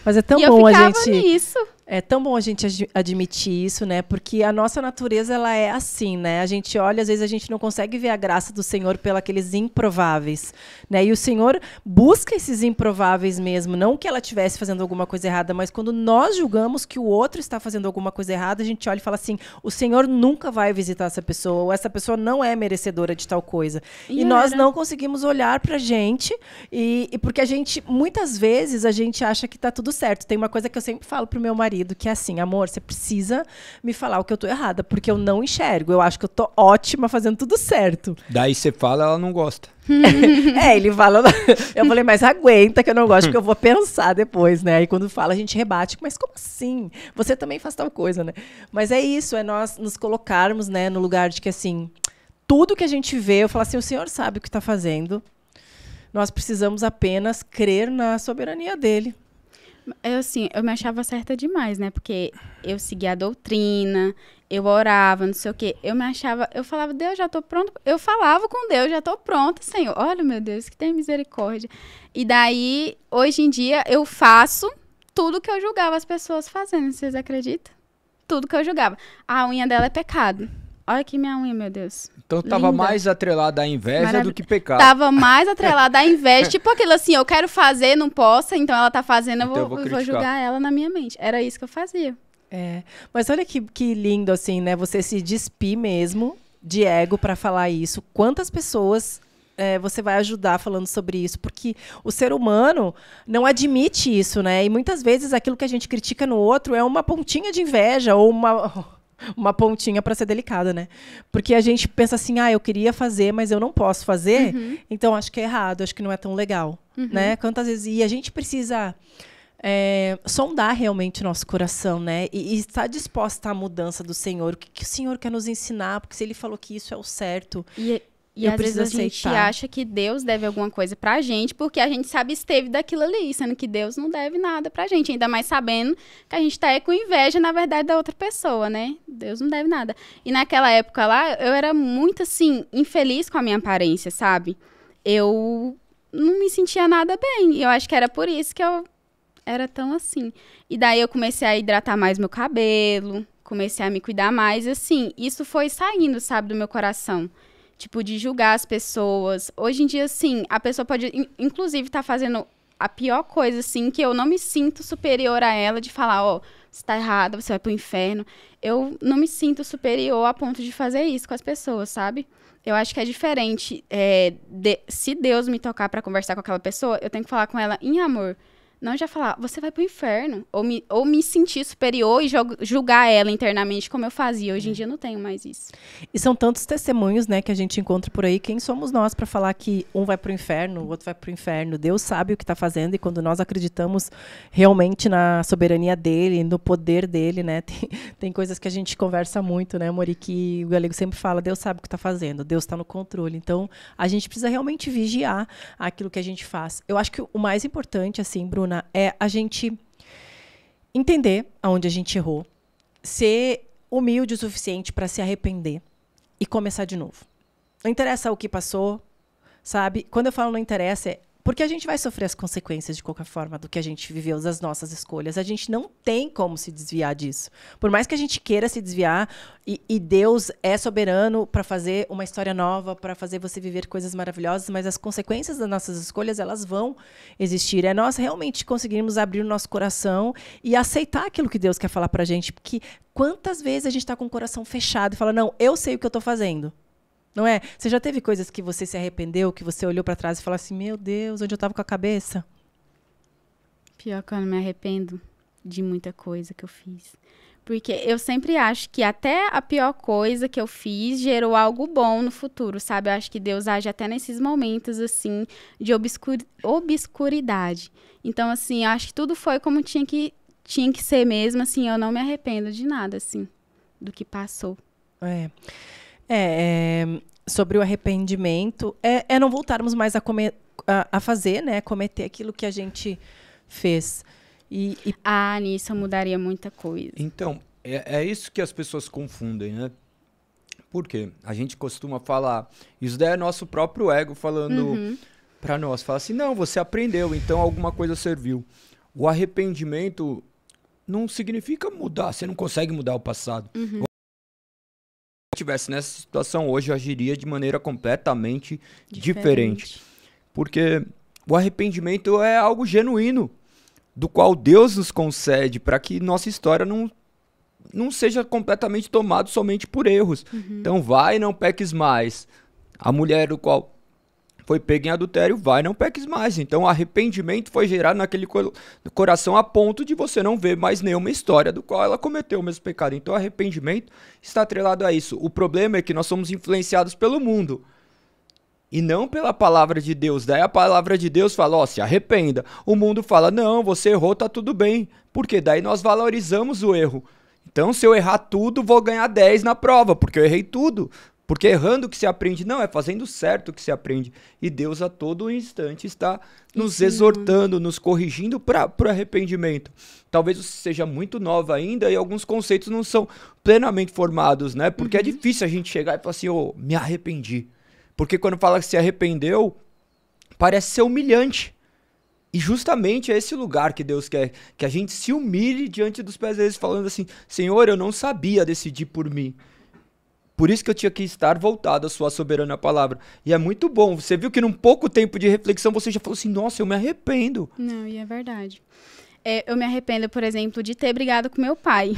Mas é tão e bom a gente nisso. É tão bom a gente ad admitir isso, né? Porque a nossa natureza ela é assim, né? A gente olha, às vezes a gente não consegue ver a graça do Senhor pelos improváveis, né? E o Senhor busca esses improváveis mesmo, não que ela estivesse fazendo alguma coisa errada, mas quando nós julgamos que o outro está fazendo alguma coisa errada, a gente olha e fala assim: "O Senhor nunca vai visitar essa pessoa, ou essa pessoa não é merecedora de tal coisa". E, e nós não conseguimos olhar pra gente e, e porque a gente muitas vezes a gente acha que tá tudo certo. Tem uma coisa que eu sempre falo pro meu marido marido que é assim, amor, você precisa me falar o que eu tô errada, porque eu não enxergo. Eu acho que eu tô ótima fazendo tudo certo. Daí você fala, ela não gosta. *laughs* é, ele fala. *laughs* Eu falei, mas aguenta que eu não gosto, porque eu vou pensar depois, né? E quando fala, a gente rebate, mas como assim? Você também faz tal coisa, né? Mas é isso, é nós nos colocarmos, né, no lugar de que assim, tudo que a gente vê, eu falo assim, o senhor sabe o que está fazendo. Nós precisamos apenas crer na soberania dele. Eu, assim, eu me achava certa demais, né? Porque eu seguia a doutrina, eu orava, não sei o quê. Eu me achava, eu falava, Deus, já tô pronto. Eu falava com Deus, já tô pronta, Senhor. Olha, meu Deus, que tem misericórdia. E daí, hoje em dia, eu faço tudo que eu julgava as pessoas fazendo, vocês acreditam? Tudo que eu julgava. A unha dela é pecado. Olha que minha unha, meu Deus. Então tava Linda. mais atrelada à inveja do que pecado. Tava mais atrelada à inveja. tipo aquilo assim, eu quero fazer, não posso, então ela tá fazendo, eu vou, então eu vou, vou julgar ela na minha mente. Era isso que eu fazia. É. Mas olha que, que lindo, assim, né? Você se despir mesmo de ego para falar isso. Quantas pessoas é, você vai ajudar falando sobre isso, porque o ser humano não admite isso, né? E muitas vezes aquilo que a gente critica no outro é uma pontinha de inveja ou uma uma pontinha para ser delicada, né? Porque a gente pensa assim, ah, eu queria fazer, mas eu não posso fazer, uhum. então acho que é errado, acho que não é tão legal, uhum. né? Quantas vezes e a gente precisa é, sondar realmente o nosso coração, né? E, e, estar disposta à mudança do Senhor. O que, que, o Senhor quer nos ensinar? Porque se Ele falou que isso é o certo. E, e às vezes aceitar. a gente acha que Deus deve alguma coisa pra gente, porque a gente sabe esteve daquilo ali, sendo que Deus não deve nada pra gente, ainda mais sabendo que a gente tá com inveja, na verdade, da outra pessoa, né? Deus não deve nada. E naquela época lá, eu era muito assim, infeliz com a minha aparência, sabe? Eu não me sentia nada bem. E eu acho que era por isso que eu era tão assim. E daí eu comecei a hidratar mais meu cabelo, comecei a me cuidar mais, assim, isso foi saindo, sabe, do meu coração tipo, de julgar as pessoas. Hoje em dia, sim, a pessoa pode, inclusive, estar tá fazendo a pior coisa, assim, que eu não me sinto superior a ela de falar, ó, oh, você tá errada, você vai pro inferno. Eu não me sinto superior a ponto de fazer isso com as pessoas, sabe? Eu acho que é diferente. É, de, se Deus me tocar para conversar com aquela pessoa, eu tenho que falar com ela em amor. Não já falar, você vai pro inferno. Ou me, ou me sentir superior e julgar ela internamente, como eu fazia. Hoje em é. dia eu não tenho mais isso. E são tantos testemunhos, né, que a gente encontra por aí. Quem somos nós para falar que um vai pro inferno, o outro vai pro inferno? Deus sabe o que está fazendo e quando nós acreditamos realmente na soberania dele, no poder dele, né? *laughs* Tem, tem coisas que a gente conversa muito, né, Mori? Que o galego sempre fala: Deus sabe o que está fazendo, Deus está no controle. Então a gente precisa realmente vigiar aquilo que a gente faz. Eu acho que o mais importante, assim, Bruna, é a gente entender aonde a gente errou, ser humilde o suficiente para se arrepender e começar de novo. Não interessa o que passou, sabe? Quando eu falo não interessa, é porque a gente vai sofrer as consequências de qualquer forma do que a gente viveu, das nossas escolhas. A gente não tem como se desviar disso. Por mais que a gente queira se desviar, e, e Deus é soberano para fazer uma história nova, para fazer você viver coisas maravilhosas, mas as consequências das nossas escolhas, elas vão existir. É nós realmente conseguirmos abrir o nosso coração e aceitar aquilo que Deus quer falar para a gente. Porque quantas vezes a gente está com o coração fechado e fala, não, eu sei o que eu estou fazendo. Não é? Você já teve coisas que você se arrependeu, que você olhou para trás e falou assim: "Meu Deus, onde eu estava com a cabeça?" Pior que eu não me arrependo de muita coisa que eu fiz. Porque eu sempre acho que até a pior coisa que eu fiz gerou algo bom no futuro, sabe? Eu acho que Deus age até nesses momentos, assim, de obscur... obscuridade. Então, assim, eu acho que tudo foi como tinha que, tinha que ser mesmo, assim. Eu não me arrependo de nada, assim, do que passou. É. É, é, sobre o arrependimento, é, é não voltarmos mais a, comer, a, a, fazer, né? Cometer aquilo que a gente fez. E, e... Ah, nisso mudaria muita coisa. Então, é, é isso que as pessoas confundem, né? Por quê? A gente costuma falar, isso daí é nosso próprio ego falando uhum. para nós. Fala assim, não, você aprendeu, então alguma coisa serviu. O arrependimento não significa mudar, você não consegue mudar o passado. Uhum estivesse nessa situação hoje, agiria de maneira completamente diferente. diferente. Porque o arrependimento é algo genuíno, do qual Deus nos concede para que nossa história não, não seja completamente tomada somente por erros. Uhum. Então, vai, não peques mais. A mulher do qual foi pego em adultério, vai, não peques mais. Então, arrependimento foi gerado naquele coração a ponto de você não ver mais nenhuma história do qual ela cometeu o mesmo pecado. Então, arrependimento está atrelado a isso. O problema é que nós somos influenciados pelo mundo e não pela palavra de Deus. Daí a palavra de Deus fala: ó, oh, se arrependa. O mundo fala: não, você errou, tá tudo bem. Porque daí nós valorizamos o erro. Então, se eu errar tudo, vou ganhar 10 na prova, porque eu errei tudo. Porque errando que se aprende, não, é fazendo certo que se aprende. E Deus a todo instante está nos Sim. exortando, nos corrigindo para o arrependimento. Talvez você seja muito nova ainda e alguns conceitos não são plenamente formados, né? Porque é uhum. é difícil a gente chegar e falar assim, ô, oh, me arrependi. Porque quando fala que se arrependeu, parece ser humilhante. E justamente é esse lugar que Deus quer que a gente se humilhe diante dos pés deles, falando assim: Senhor, eu não sabia decidir por mim. Por isso que eu tinha que estar voltado à sua soberana palavra. E é muito bom. Você viu que num pouco tempo de reflexão você já falou assim: nossa, eu me arrependo. Não, e é verdade. É, eu me arrependo, por exemplo, de ter brigado com meu pai.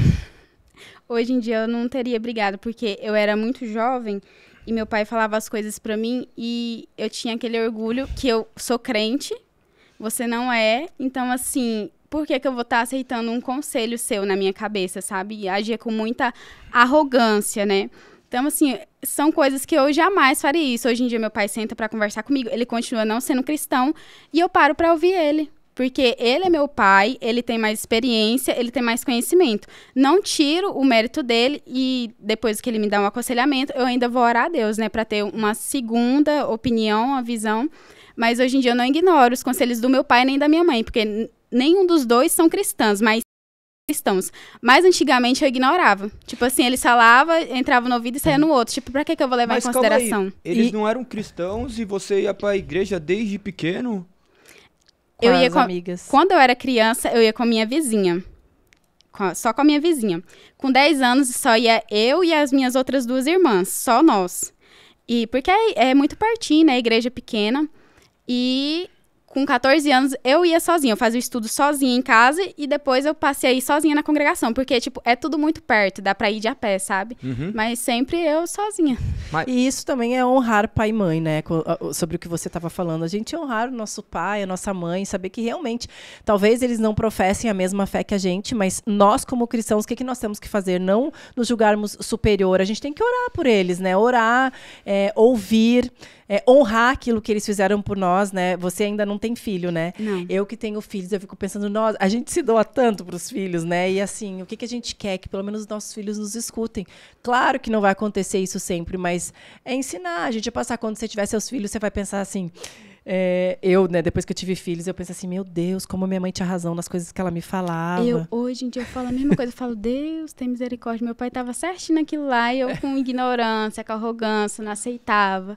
*laughs* Hoje em dia eu não teria brigado, porque eu era muito jovem e meu pai falava as coisas para mim e eu tinha aquele orgulho que eu sou crente, você não é, então assim, por que, que eu vou estar tá aceitando um conselho seu na minha cabeça, sabe? E agia com muita arrogância, né? Então, assim, são coisas que eu jamais faria isso. Hoje em dia, meu pai senta para conversar comigo, ele continua não sendo cristão, e eu paro para ouvir ele. Porque ele é meu pai, ele tem mais experiência, ele tem mais conhecimento. Não tiro o mérito dele e depois que ele me dá um aconselhamento, eu ainda vou orar a Deus, né, para ter uma segunda opinião, uma visão. Mas hoje em dia eu não ignoro os conselhos do meu pai nem da minha mãe, porque nenhum dos dois são cristãos, mas cristãos. Mas antigamente eu ignorava. Tipo assim, eles falava, entrava no ouvido e saía no outro. Tipo, pra que, que eu vou levar Mas, em consideração? Eles e... não eram cristãos e você ia pra igreja desde pequeno? Com eu ia com amigas. Quando eu era criança, eu ia com a minha vizinha. só com a minha vizinha. Com 10 anos, só ia eu e as minhas outras duas irmãs. Só nós. E porque é, é muito pertinho, né? igreja é pequena. E com 14 anos, eu ia sozinha. Eu fazia o estudo sozinha em casa e depois eu passei aí sozinha na congregação. Porque, tipo, é tudo muito perto, dá pra ir de a pé, sabe? Uhum. Mas sempre eu sozinha. Mas... E isso também é honrar pai e mãe, né? Sobre o que você estava falando. A gente honrar o nosso pai, a nossa mãe, saber que realmente, talvez eles não professem a mesma fé que a gente, mas nós, como cristãos, o que, que nós temos que fazer? Não nos julgarmos superior. A gente tem que orar por eles, né? Orar, é, ouvir é, honrar aquilo que eles fizeram por nós, né? Você ainda não tem filho, né? Não. Eu que tenho filhos, eu fico pensando, nós, a gente se doa tanto para os filhos, né? E assim, o que, que a gente quer? Que pelo menos os nossos filhos nos escutem. Claro que não vai acontecer isso sempre, mas é ensinar. A gente vai passar quando você tiver seus filhos, você vai pensar assim. É, eu, né, depois que eu tive filhos, eu penso assim, meu Deus, como minha mãe tinha razão nas coisas que ela me falava. Eu, hoje em dia, eu falo a mesma coisa, eu falo, Deus, tem misericórdia, meu pai estava certinho naquilo lá, e eu com ignorância, com arrogância, não aceitava.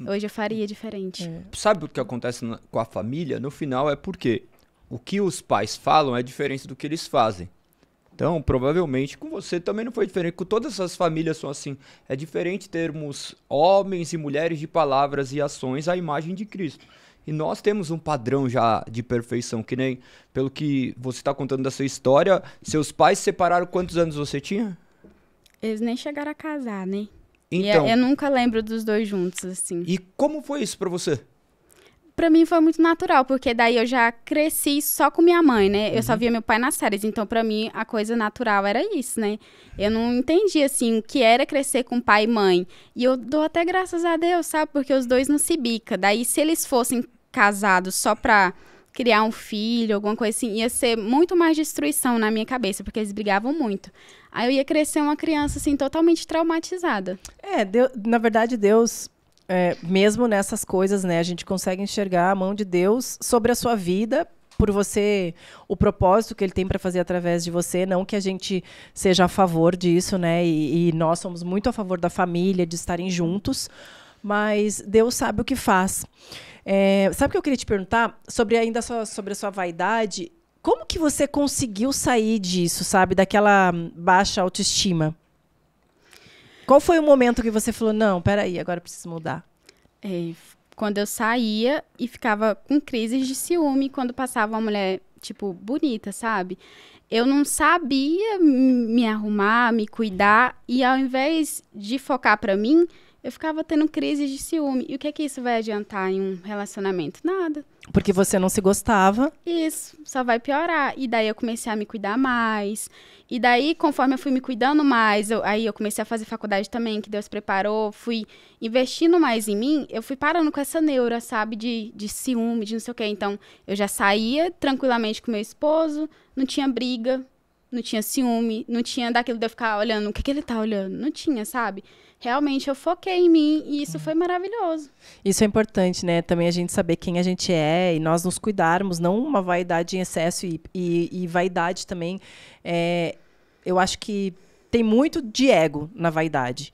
Uhum. Hoje eu faria diferente. É. Sabe o que acontece na, com a família? No final é porque o que os pais falam é diferente do que eles fazem. Então, provavelmente com você também não foi diferente. Com todas as famílias são assim. É diferente termos homens e mulheres de palavras e ações à imagem de Cristo. E nós temos um padrão já de perfeição, que nem pelo que você está contando da sua história, seus pais separaram quantos anos você tinha? Eles nem chegaram a casar, né? É- então, eu, eu, nunca lembro dos dois juntos, assim. E como foi isso para você? Para mim foi muito natural, porque daí eu já cresci só com minha mãe, né? Eu só uhum. via meu pai nas séries, então para mim a coisa natural era isso, né? Eu não entendi, assim, o que era crescer com pai e mãe. E eu dou até graças a Deus, sabe? Porque os dois não se bica. Daí se eles fossem casados só pra criar um filho, alguma coisa assim, ia ser muito mais destruição na minha cabeça, porque eles brigavam muito. Aí eu ia crescer uma criança, assim, totalmente traumatizada. É, Deus, na verdade, Deus, é, mesmo nessas coisas, né, a gente consegue enxergar a mão de Deus sobre a sua vida, por você, o propósito que ele tem para fazer através de você, não que a gente seja a favor disso, né, e, e nós somos muito a favor da família, de estarem juntos, mas Deus sabe o que faz. É, sabe o que eu queria te perguntar? Sobre ainda sua, sobre a sua vaidade. Como que você conseguiu sair disso, sabe? Daquela hum, baixa autoestima? Qual foi o momento que você falou, não, peraí, agora eu preciso mudar? É, quando eu saía e ficava com crises de ciúme quando passava uma mulher, tipo, bonita, sabe? eu não sabia me arrumar, me cuidar e ao invés de focar para mim, eu ficava tendo crises de ciúme. E o que é que isso vai adiantar em um relacionamento? Nada. Porque você não se gostava. Isso, só vai piorar. E daí eu comecei a me cuidar mais. E daí, conforme eu fui me cuidando mais, eu, aí eu comecei a fazer faculdade também, que Deus preparou, fui investindo mais em mim, eu fui parando com essa neura, sabe, de, de ciúme, de não sei o quê. Então, eu já saía tranquilamente com meu esposo, não tinha briga, não tinha ciúme, não tinha daquilo de eu ficar olhando, o que, que ele tá olhando? Não tinha, sabe? realmente eu foquei em mim e isso foi maravilhoso. Isso é importante, né? Também a gente saber quem a gente é e nós nos cuidarmos, não uma vaidade em excesso e, e, e vaidade também. É, eu acho que tem muito de ego na vaidade.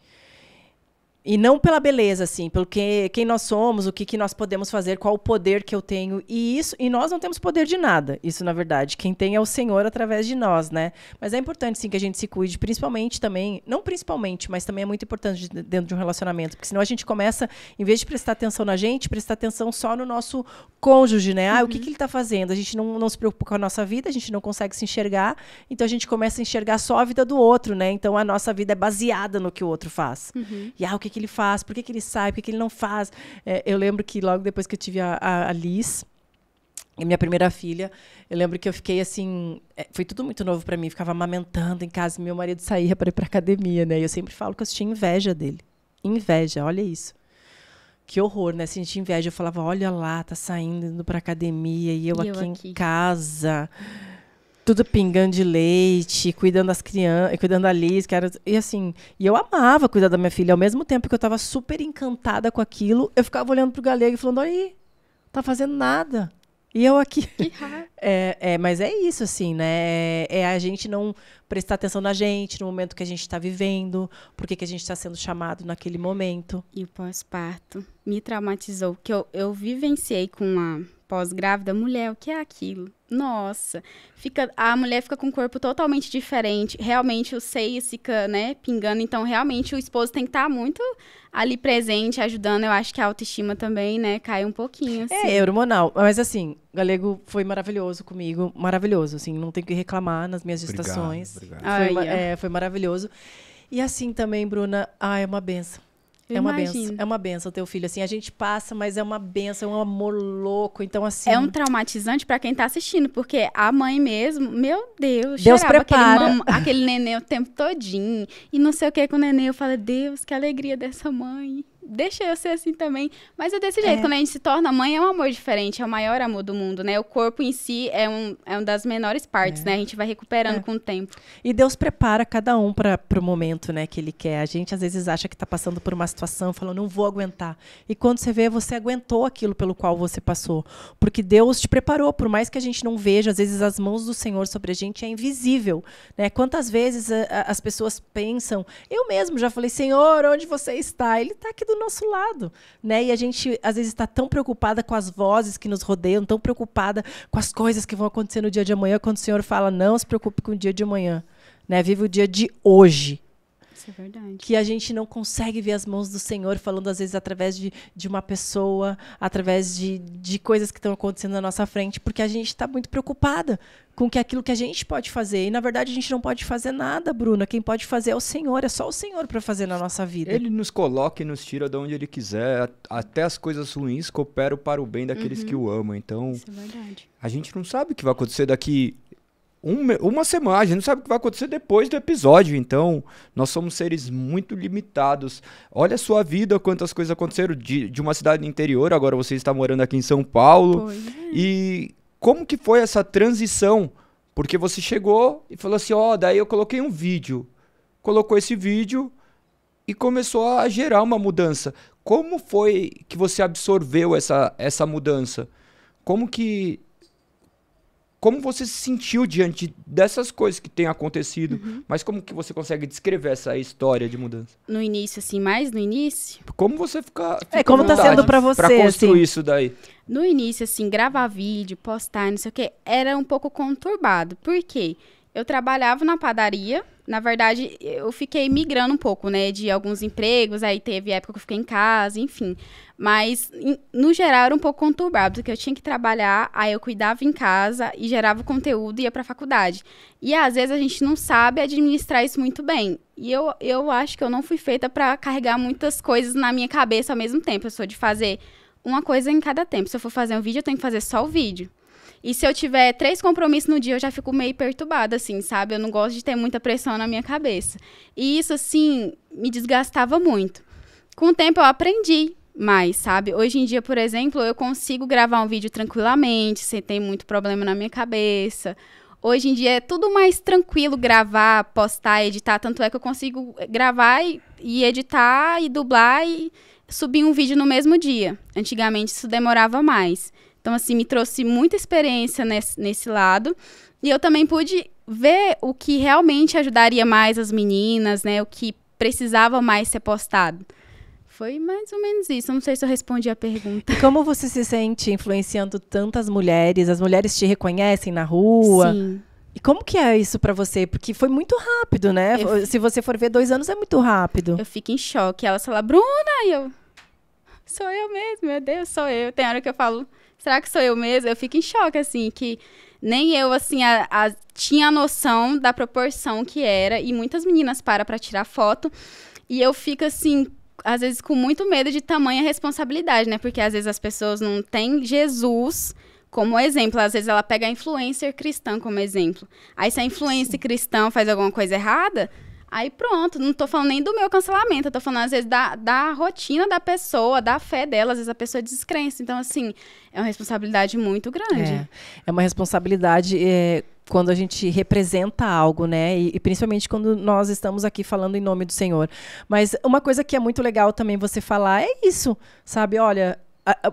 E não pela beleza, assim, pelo que, quem nós somos, o que, que nós podemos fazer, qual o poder que eu tenho. E isso, e nós não temos poder de nada, isso na verdade. Quem tem é o Senhor através de nós, né? Mas é importante, sim, que a gente se cuide, principalmente também, não principalmente, mas também é muito importante dentro de um relacionamento, porque senão a gente começa, em vez de prestar atenção na gente, prestar atenção só no nosso cônjuge, né? Ah, uhum. o que, uhum. que ele está fazendo? A gente não, não se preocupa com a nossa vida, a gente não consegue se enxergar, então a gente começa a enxergar só a vida do outro, né? Então a nossa vida é baseada no que o outro faz. Uhum. E ah, o que que ele faz, por que, que ele sai, por que, que ele não faz. É, eu lembro que logo depois que eu tive a, a, a Liz, minha primeira filha, eu lembro que eu fiquei assim, é, foi tudo muito novo para mim, ficava amamentando em casa, meu marido saía para ir para academia, né? E eu sempre falo que eu tinha inveja dele. Inveja, olha isso. Que horror, né? Sentia inveja, eu falava, olha lá, tá saindo indo para academia e eu, e aqui, eu aqui em casa tudo pingando de leite, cuidando das crianças, cuidando da Liz, que era, e assim, e eu amava cuidar da minha filha, ao mesmo tempo que eu estava super encantada com aquilo, eu ficava olhando pro galego e falando, aí, tá fazendo nada. E eu aqui. *laughs* é, é, mas é isso, assim, né? É, é a gente não prestar atenção na gente, no momento que a gente está vivendo, por que a gente está sendo chamado naquele momento. E o pós-parto me traumatizou, que eu, eu vivenciei com uma pós-grávida mulher, o que é aquilo? Nossa, fica a mulher fica com o corpo totalmente diferente. Realmente o seio fica, né, pingando. Então, realmente o esposo tem que estar tá muito ali presente, ajudando. Eu acho que a autoestima também, né, cai um pouquinho. É, assim. É, hormonal. Mas assim, o Galego foi maravilhoso comigo, maravilhoso. Assim, não tenho que reclamar nas minhas gestações. Obrigado, obrigado. Foi, Ai, é, foi maravilhoso. E assim também, Bruna, ah, é uma benção. Eu é uma imagino. benção. É uma benção ter o filho assim. A gente passa, mas é uma benção, é um amor louco. Então assim. É um traumatizante para quem tá assistindo, porque a mãe mesmo, meu Deus, Deus prepara aquele, mama, aquele neném o tempo todinho e não sei o que com o neném. Eu falo, Deus, que alegria dessa mãe deixa eu ser assim também. Mas é desse jeito, é. quando a gente se torna mãe, é um amor diferente, é o maior amor do mundo, né? O corpo em si é um, é um das menores partes, é. né? A gente vai recuperando é. com o tempo. E Deus prepara cada um para o momento, né, que Ele quer. A gente às vezes acha que está passando por uma situação, falando, não vou aguentar. E quando você vê, você aguentou aquilo pelo qual você passou. Porque Deus te preparou, por mais que a gente não veja, às vezes as mãos do Senhor sobre a gente é invisível, né? Quantas vezes a, a, as pessoas pensam, eu mesmo já falei, Senhor, onde você está? Ele está aqui do nosso lado, né? E a gente às vezes está tão preocupada com as vozes que nos rodeiam, tão preocupada com as coisas que vão acontecer no dia de amanhã, quando o Senhor fala: "Não se preocupe com o dia de amanhã", né? Vive o dia de hoje. Isso é verdade. Que a gente não consegue ver as mãos do Senhor falando, às vezes, através de, de uma pessoa, através de, de coisas que estão acontecendo na nossa frente, porque a gente está muito preocupada com que aquilo que a gente pode fazer. E, na verdade, a gente não pode fazer nada, Bruna. Quem pode fazer é o Senhor, é só o Senhor para fazer na nossa vida. Ele nos coloca e nos tira de onde Ele quiser. Até as coisas ruins cooperam para o bem daqueles uhum. que o amam. Então, é a gente não sabe o que vai acontecer daqui um, uma semana, a gente não sabe o que vai acontecer depois do episódio, então nós somos seres muito limitados. Olha a sua vida, quantas coisas aconteceram de, de uma cidade do interior, agora você está morando aqui em São Paulo. Pois. É. E como que foi essa transição? Porque você chegou e falou assim, ó, oh, daí eu coloquei um vídeo. Colocou esse vídeo e começou a gerar uma mudança. Como foi que você absorveu essa, essa mudança? Como que como você se sentiu diante dessas coisas que têm acontecido, uhum. mas como que você consegue descrever essa história de mudança? No início, assim, mais no início? Como você fica, é, fica É, como tá sendo para você, pra construir assim, isso daí? No início, assim, gravar vídeo, postar, não sei o quê, era um pouco conturbado. Por quê? Porque eu trabalhava na padaria. Na verdade, eu fiquei migrando um pouco, né? De alguns empregos, aí teve época que eu fiquei em casa, enfim. Mas, no geral, era um pouco conturbado, porque eu tinha que trabalhar, aí eu cuidava em casa e gerava conteúdo e ia pra faculdade. E, às vezes, a gente não sabe administrar isso muito bem. E eu, eu acho que eu não fui feita para carregar muitas coisas na minha cabeça ao mesmo tempo. Eu sou de fazer uma coisa em cada tempo. Se eu for fazer um vídeo, eu tenho que fazer só o vídeo. E se eu tiver três compromissos no dia, eu já fico meio perturbada, assim, sabe? Eu não gosto de ter muita pressão na minha cabeça. E isso, assim, me desgastava muito. Com o tempo, eu aprendi mais, sabe? Hoje em dia, por exemplo, eu consigo gravar um vídeo tranquilamente, sem ter muito problema na minha cabeça. Hoje em dia é tudo mais tranquilo gravar, postar, editar. Tanto é que eu consigo gravar e, e editar e dublar e subir um vídeo no mesmo dia. Antigamente isso demorava mais. Então, assim, me trouxe muita experiência nesse, nesse lado. E eu também pude ver o que realmente ajudaria mais as meninas, né? O que precisava mais ser postado. Foi mais ou menos isso. Não sei se eu respondi a pergunta. E como você se sente influenciando tantas mulheres? As mulheres te reconhecem na rua? Sim. E como que é isso para você? Porque foi muito rápido, né? Eu... Se você for ver, dois anos é muito rápido. Eu fico em choque. Ela fala, Bruna! E eu, sou eu mesmo, meu Deus, sou eu. Tem hora que eu falo, será que sou eu mesmo? Eu fico em choque, assim, que nem eu, assim, a, a, tinha noção da proporção que era. E muitas meninas param para tirar foto. E eu fico, assim, às vezes com muito medo de tamanha responsabilidade, né? Porque às vezes as pessoas não têm Jesus como exemplo. Às vezes ela pega a influencer cristã como exemplo. Aí se a influencer cristã faz alguma coisa errada, Aí pronto, não tô falando nem do meu cancelamento, eu tô falando às vezes da, da rotina da pessoa, da fé dela, às vezes a pessoa descrença. Então, assim, é uma responsabilidade muito grande. É, é uma responsabilidade. É quando a gente representa algo, né? E, e, principalmente quando nós estamos aqui falando em nome do Senhor. Mas uma coisa que é muito legal também você falar é isso, sabe? Olha,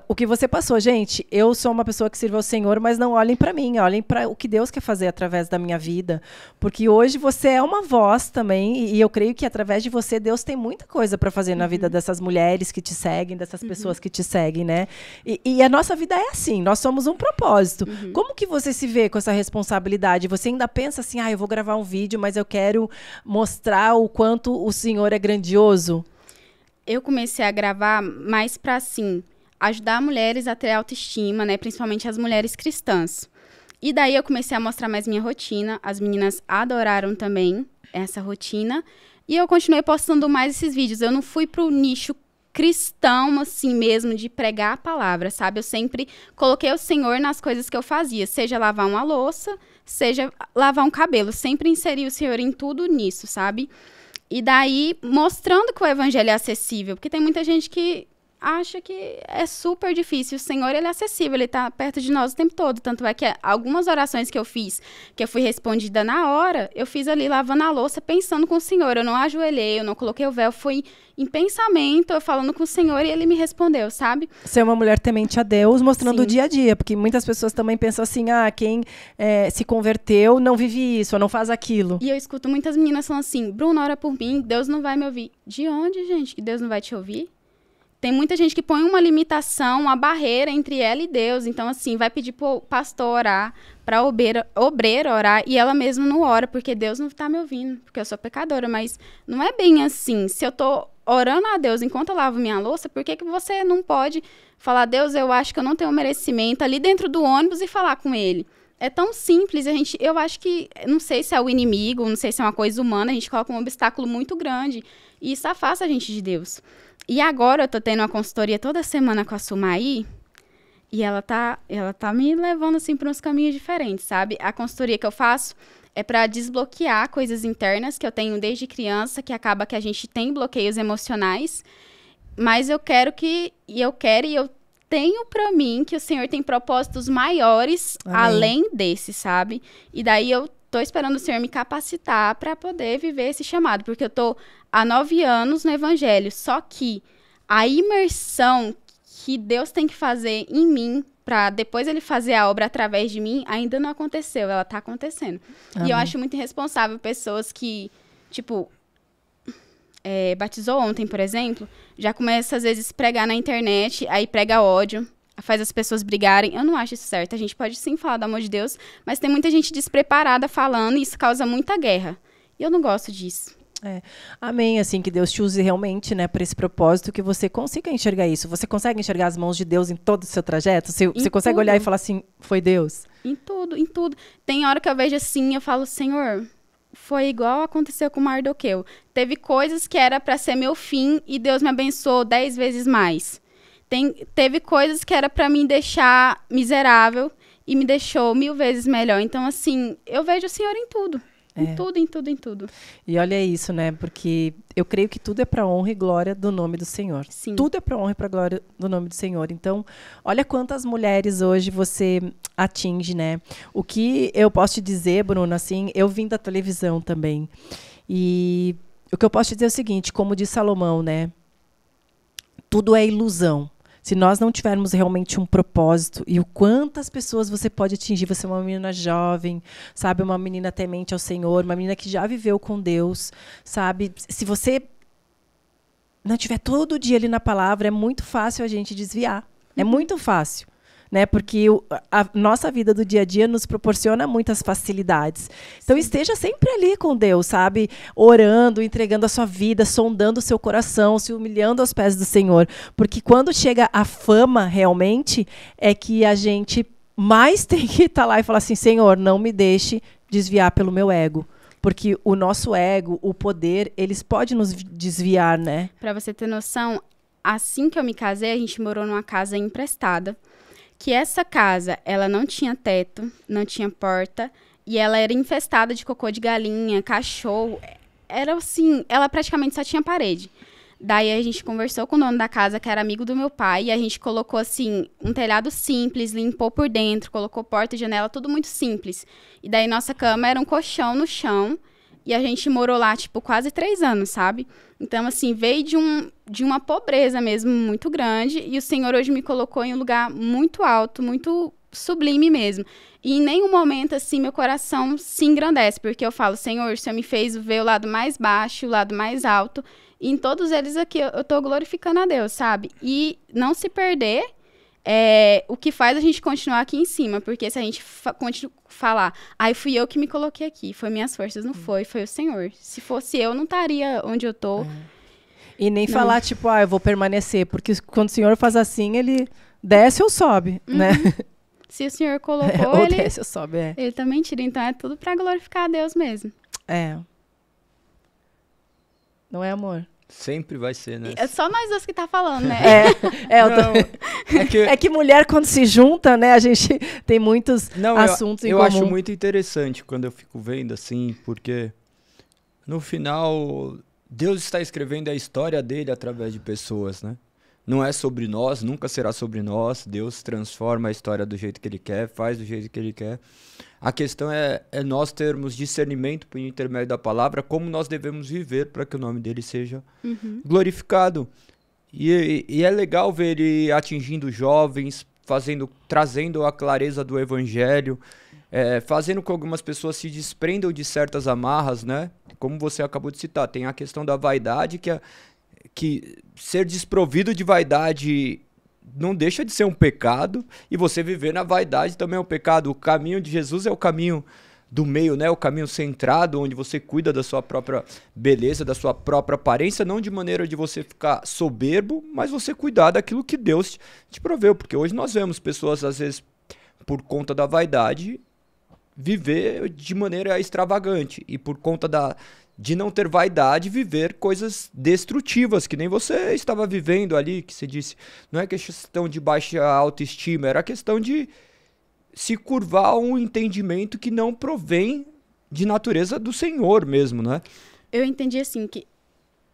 o que você passou, gente, eu sou uma pessoa que sirva ao Senhor, mas não olhem para mim, olhem para o que Deus quer fazer através da minha vida, porque hoje você é uma voz também, e eu creio que através de você Deus tem muita coisa para fazer uhum. na vida uhum. dessas mulheres que te seguem, dessas uhum. pessoas que te seguem, né? E, e, a nossa vida é assim, nós somos um propósito. Uhum. Como que você se vê com essa responsabilidade? Você ainda pensa assim, ah, eu vou gravar um vídeo, mas eu quero mostrar o quanto o Senhor é grandioso? Eu comecei a gravar mais para assim ajudar mulheres a ter autoestima, né, principalmente as mulheres cristãs. E daí eu comecei a mostrar mais minha rotina, as meninas adoraram também essa rotina, e eu continuei postando mais esses vídeos. Eu não fui pro nicho cristão, assim mesmo, de pregar a palavra, sabe? Eu sempre coloquei o Senhor nas coisas que eu fazia, seja lavar uma louça, seja lavar um cabelo. Sempre inseri o Senhor em tudo nisso, sabe? E daí, mostrando que o evangelho é acessível, porque tem muita gente que acha que é super difícil. O Senhor, ele é acessível, ele está perto de nós o tempo todo. Tanto é que algumas orações que eu fiz, que eu fui respondida na hora, eu fiz ali lavando a louça, pensando com o Senhor. Eu não ajoelhei, eu não coloquei o véu, fui em pensamento, eu falando com o Senhor e ele me respondeu, sabe? você é uma mulher temente a Deus, mostrando Sim. o dia a dia, porque muitas pessoas também pensam assim: ah, quem é, se converteu não vive isso, ou não faz aquilo. E eu escuto muitas meninas falando assim: Bruno, ora por mim, Deus não vai me ouvir. De onde, gente, que Deus não vai te ouvir? Tem muita gente que põe uma limitação, uma barreira entre ela e Deus. Então, assim, vai pedir pro pastor orar, pra obreira, obreira orar, e ela mesma não ora, porque Deus não tá me ouvindo, porque eu sou pecadora. Mas não é bem assim. Se eu tô orando a Deus enquanto eu lavo minha louça, por que, que você não pode falar, Deus, eu acho que eu não tenho merecimento, ali dentro do ônibus e falar com ele? É tão simples, a gente, eu acho que, não sei se é o inimigo, não sei se é uma coisa humana, a gente coloca um obstáculo muito grande e isso afasta a gente de Deus. E agora eu tô tendo uma consultoria toda semana com a Sumaí, e ela tá, ela tá me levando assim para uns caminhos diferentes, sabe? A consultoria que eu faço é para desbloquear coisas internas que eu tenho desde criança, que acaba que a gente tem bloqueios emocionais, mas eu quero que e eu quero e eu tenho para mim que o Senhor tem propósitos maiores Amém. além desse, sabe? E daí eu tô esperando o Senhor me capacitar para poder viver esse chamado, porque eu tô há nove anos no Evangelho, só que a imersão que Deus tem que fazer em mim para depois ele fazer a obra através de mim ainda não aconteceu, ela tá acontecendo. Amém. E eu acho muito irresponsável pessoas que, tipo, é, batizou ontem, por exemplo, já começa às vezes pregar na internet, aí prega ódio, faz as pessoas brigarem. Eu não acho isso certo. A gente pode sim falar do amor de Deus, mas tem muita gente despreparada falando e isso causa muita guerra. E eu não gosto disso. É. Amém, assim, que Deus te use realmente, né, para esse propósito, que você consiga enxergar isso. Você consegue enxergar as mãos de Deus em todo o seu trajeto? Você, você consegue olhar e falar assim, foi Deus? Em tudo, em tudo. Tem hora que eu vejo assim, eu falo, Senhor, foi igual aconteceu com Mardoqueu. Teve coisas que era para ser meu fim e Deus me abençoou dez vezes mais. Tem, teve coisas que era para me deixar miserável e me deixou mil vezes melhor. Então, assim, eu vejo o Senhor em tudo. Em é. tudo, em tudo, em tudo. E olha isso, né? Porque eu creio que tudo é para honra e glória do nome do Senhor. Sim. Tudo é para honra e para glória do nome do Senhor. Então, olha quantas mulheres hoje você atinge, né? O que eu posso te dizer, Bruno, assim, eu vim da televisão também. E o que eu posso te dizer é o seguinte, como diz Salomão, né? Tudo é ilusão. Se nós não tivermos realmente um propósito e o quantas pessoas você pode atingir, você é uma menina jovem, sabe, uma menina temente ao Senhor, uma menina que já viveu com Deus, sabe? Se você não tiver todo dia ali na palavra, é muito fácil a gente desviar. É uhum. muito fácil né? Porque o, a nossa vida do dia a dia nos proporciona muitas facilidades. Então esteja sempre ali com Deus, sabe? Orando, entregando a sua vida, sondando o seu coração, se humilhando aos pés do Senhor, porque quando chega a fama realmente é que a gente mais *laughs* tem que estar tá lá e falar assim, Senhor, não me deixe desviar pelo meu ego porque o nosso ego, o poder, eles podem nos desviar, né? Para você ter noção, assim que eu me casei, a gente morou numa casa emprestada que essa casa, ela não tinha teto, não tinha porta, e ela era infestada de cocô de galinha, cachorro. É, era assim, ela praticamente só tinha parede. Daí a gente conversou com o dono da casa, que era amigo do meu pai, e a gente colocou assim, um telhado simples, limpou por dentro, colocou porta e janela, tudo muito simples. E daí nossa cama era um colchão no chão e a gente morou lá, tipo, quase três anos, sabe? Então, assim, veio de, um, de uma pobreza mesmo muito grande. E o Senhor hoje me colocou em um lugar muito alto, muito sublime mesmo. E em nenhum momento, assim, meu coração se engrandece, porque eu falo, Senhor, o Senhor me fez ver o lado mais baixo, o lado mais alto. E em todos eles aqui, eu, eu tô glorificando a Deus, sabe? E não se perder é, o que faz a gente continuar aqui em cima, porque se a gente fa falar, aí ah, fui eu que me coloquei aqui, foi minhas forças, não hum. foi, foi o Senhor. Se fosse eu, não estaria onde eu tô. É. E nem não. falar, tipo, ah, eu vou permanecer, porque quando o Senhor faz assim, ele desce ou sobe, uhum. né? *laughs* Se o Senhor colocou, é, *laughs* ou ele, desce ou sobe, é. ele também tira. Então é tudo para glorificar a Deus mesmo. É. Não é amor? Sempre vai ser, né? É só nós dois que tá falando, né? É, é, não, tô... *laughs* é, que... é, que... mulher, quando se junta, né, a gente *laughs* tem muitos não, assuntos eu, em eu comum. Eu acho muito interessante quando eu fico vendo assim, porque no final, Deus está escrevendo a história dele através de pessoas, né? não é sobre nós, nunca será sobre nós. Deus transforma a história do jeito que Ele quer, faz do jeito que Ele quer. A questão é, é nós termos discernimento por intermédio da palavra, como nós devemos viver para que o nome dele seja uhum. glorificado. E, e, é legal ver ele atingindo jovens, fazendo, trazendo a clareza do evangelho, é, fazendo com que algumas pessoas se desprendam de certas amarras, né? Como você acabou de citar, tem a questão da vaidade que a, é que ser desprovido de vaidade não deixa de ser um pecado e você viver na vaidade também é um pecado. O caminho de Jesus é o caminho do meio, né? O caminho centrado, onde você cuida da sua própria beleza, da sua própria aparência, não de maneira de você ficar soberbo, mas você cuidar daquilo que Deus te proveu, porque hoje nós vemos pessoas às vezes por conta da vaidade viver de maneira extravagante e por conta da de não ter vaidade viver coisas destrutivas, que nem você estava vivendo ali, que você disse. Não é questão de baixa autoestima, era questão de se curvar a um entendimento que não provém de natureza do Senhor mesmo, né? Eu entendi assim que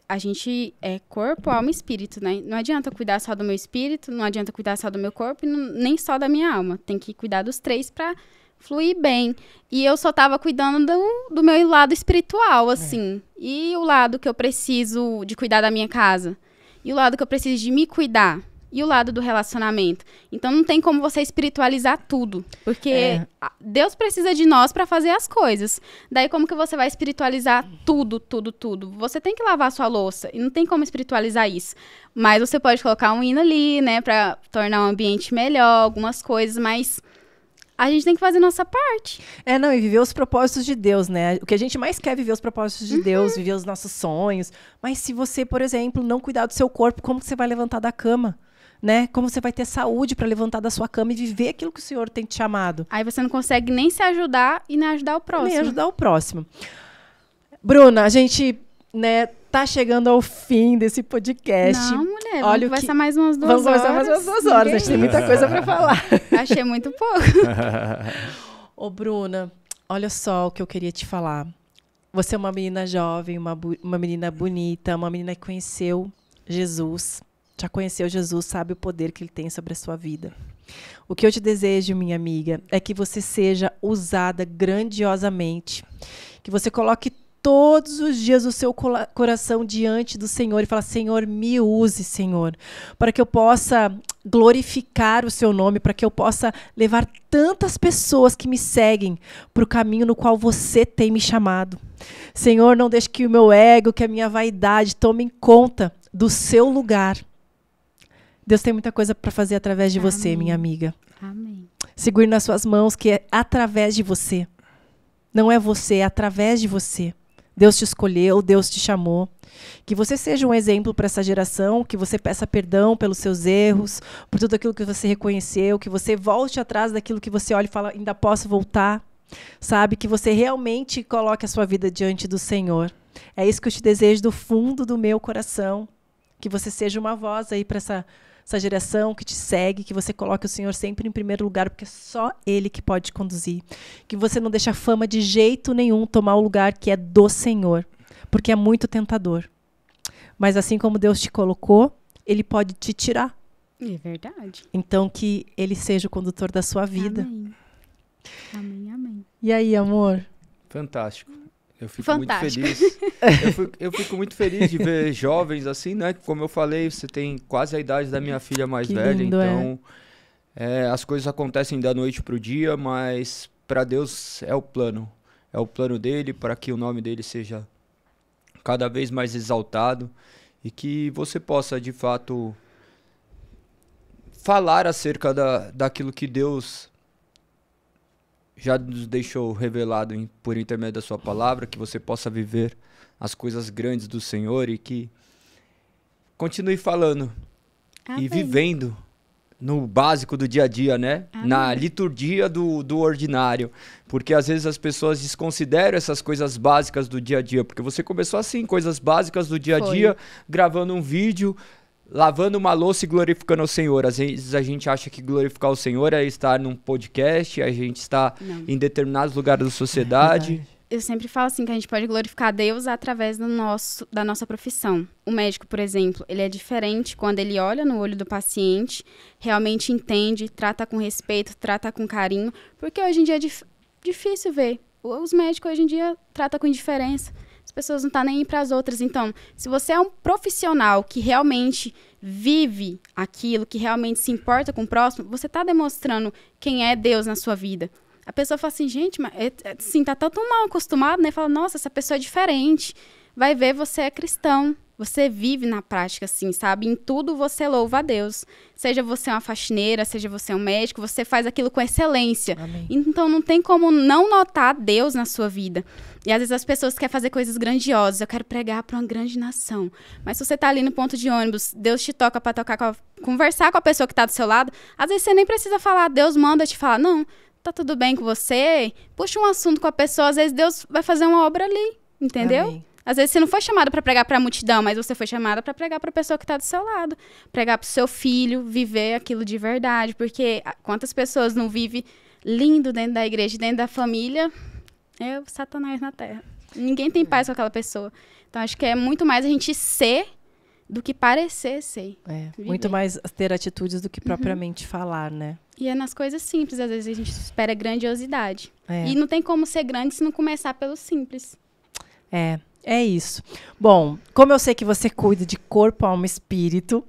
a gente é corpo, alma e espírito, né? Não adianta cuidar só do meu espírito, não adianta cuidar só do meu corpo, nem só da minha alma. Tem que cuidar dos três para fluir bem. E eu só estava cuidando do, do, meu lado espiritual, é. assim. É. E o lado que eu preciso de cuidar da minha casa. E o lado que eu preciso de me cuidar. E o lado do relacionamento. Então não tem como você espiritualizar tudo. Porque é. Deus precisa de nós para fazer as coisas. Daí como que você vai espiritualizar tudo, tudo, tudo? Você tem que lavar sua louça. E não tem como espiritualizar isso. Mas você pode colocar um hino ali, né? para tornar o ambiente melhor, algumas coisas, mas a gente tem que fazer nossa parte. É, não, e viver os propósitos de Deus, né? O que a gente mais quer é viver os propósitos de uhum. Deus, viver os nossos sonhos. Mas se você, por exemplo, não cuidar do seu corpo, como você vai levantar da cama? Né? Como você vai ter saúde para levantar da sua cama e viver aquilo que o Senhor tem te chamado? Aí você não consegue nem se ajudar e nem ajudar o próximo. Nem ajudar o próximo. Bruna, a gente né, tá chegando ao fim desse podcast. Não, mulher, Olha vamos conversar que... mais umas duas vamos horas. Vamos conversar mais umas duas horas, Ninguém... a gente tem muita coisa para falar. *laughs* Achei muito pouco. *laughs* Ô, Bruna, olha só o que eu queria te falar. Você é uma menina jovem, uma, uma menina bonita, uma menina que conheceu Jesus, já conheceu Jesus, sabe o poder que ele tem sobre a sua vida. O que eu te desejo, minha amiga, é que você seja usada grandiosamente, que você coloque todos os dias o seu coração diante do Senhor e falar: Senhor, me use, Senhor, para que eu possa glorificar o seu nome, para que eu possa levar tantas pessoas que me seguem para o caminho no qual você tem me chamado. Senhor, não deixe que o meu ego, que a minha vaidade tomem conta do seu lugar. Deus tem muita coisa para fazer através de Amém. você, minha amiga. Amém. Segure nas suas mãos que é através de você. Não é você, é através de você. Deus te escolheu, Deus te chamou. Que você seja um exemplo para essa geração, que você peça perdão pelos seus erros, por tudo aquilo que você reconheceu, que você volte atrás daquilo que você olha e fala, ainda posso voltar. Sabe? Que você realmente coloque a sua vida diante do Senhor. É isso que eu te desejo do fundo do meu coração. Que você seja uma voz aí para essa essa geração que te segue, que você coloque o Senhor sempre em primeiro lugar, porque é só Ele que pode conduzir. Que você não deixe a fama de jeito nenhum tomar o lugar que é do Senhor, porque é muito tentador. Mas assim como Deus te colocou, Ele pode te tirar. É verdade. Então que Ele seja o condutor da sua vida. Amém. Amém, amém. E aí, amor? Fantástico. Eu fico Fantástico. muito feliz. *laughs* eu, fico, eu fico, muito feliz de ver jovens assim, né? Como eu falei, você tem quase a idade da minha filha mais que velha, lindo, então é. É, as coisas acontecem da noite para o dia, mas para Deus é o plano. É o plano dele para que o nome dele seja cada vez mais exaltado e que você possa de fato falar acerca da, daquilo que Deus já nos deixou revelado em, por intermédio da sua palavra, que você possa viver as coisas grandes do Senhor e que continue falando Amém. e vivendo no básico do dia a dia, né? Amém. Na liturgia do, do ordinário. Porque às vezes as pessoas desconsideram essas coisas básicas do dia a dia. Porque você começou assim, coisas básicas do dia a dia, gravando um vídeo, lavando uma louça e glorificando o Senhor. Às vezes a gente acha que glorificar o Senhor é estar num podcast, a gente está em determinados lugares da sociedade. É eu sempre falo assim que a gente pode glorificar Deus através do nosso, da nossa profissão. O médico, por exemplo, ele é diferente quando ele olha no olho do paciente, realmente entende, trata com respeito, trata com carinho, porque hoje em dia é dif difícil ver. Os médicos hoje em dia tratam com indiferença pessoas não estão tá nem para as outras. Então, se você é um profissional que realmente vive aquilo, que realmente se importa com o próximo, você está demonstrando quem é Deus na sua vida. A pessoa fala assim, gente, mas, assim, tá tão mal acostumado, né? Fala, nossa, essa pessoa é diferente vai ver você é cristão. Você vive na prática, assim, sabe? Em tudo você louva a Deus. Seja você uma faxineira, seja você um médico, você faz aquilo com excelência. Amém. Então não tem como não notar Deus na sua vida. E às vezes as pessoas querem fazer coisas grandiosas. Eu quero pregar para uma grande nação. Mas se você está ali no ponto de ônibus, Deus te toca para tocar, com a... conversar com a pessoa que está do seu lado. Às vezes você nem precisa falar, Deus manda te falar. Não, tá tudo bem com você. Puxa um assunto com a pessoa, às vezes Deus vai fazer uma obra ali, entendeu? Amém. Às vezes você não foi chamado para pregar para a multidão, mas você foi chamado para pregar para a pessoa que está do seu lado, pregar para o seu filho, viver aquilo de verdade, porque ah, quantas pessoas não vivem lindo dentro da igreja, dentro da família, é o Satanás na terra. Ninguém tem paz com aquela pessoa. Então acho que é muito mais a gente ser do que parecer ser. É, muito mais ter atitudes do que uhum. propriamente uhum. falar, né? E é nas coisas simples, às vezes a gente espera grandiosidade. É. E não tem como ser grande se não começar pelo simples. É. É isso. Bom, como eu sei que você cuida de corpo, alma e espírito,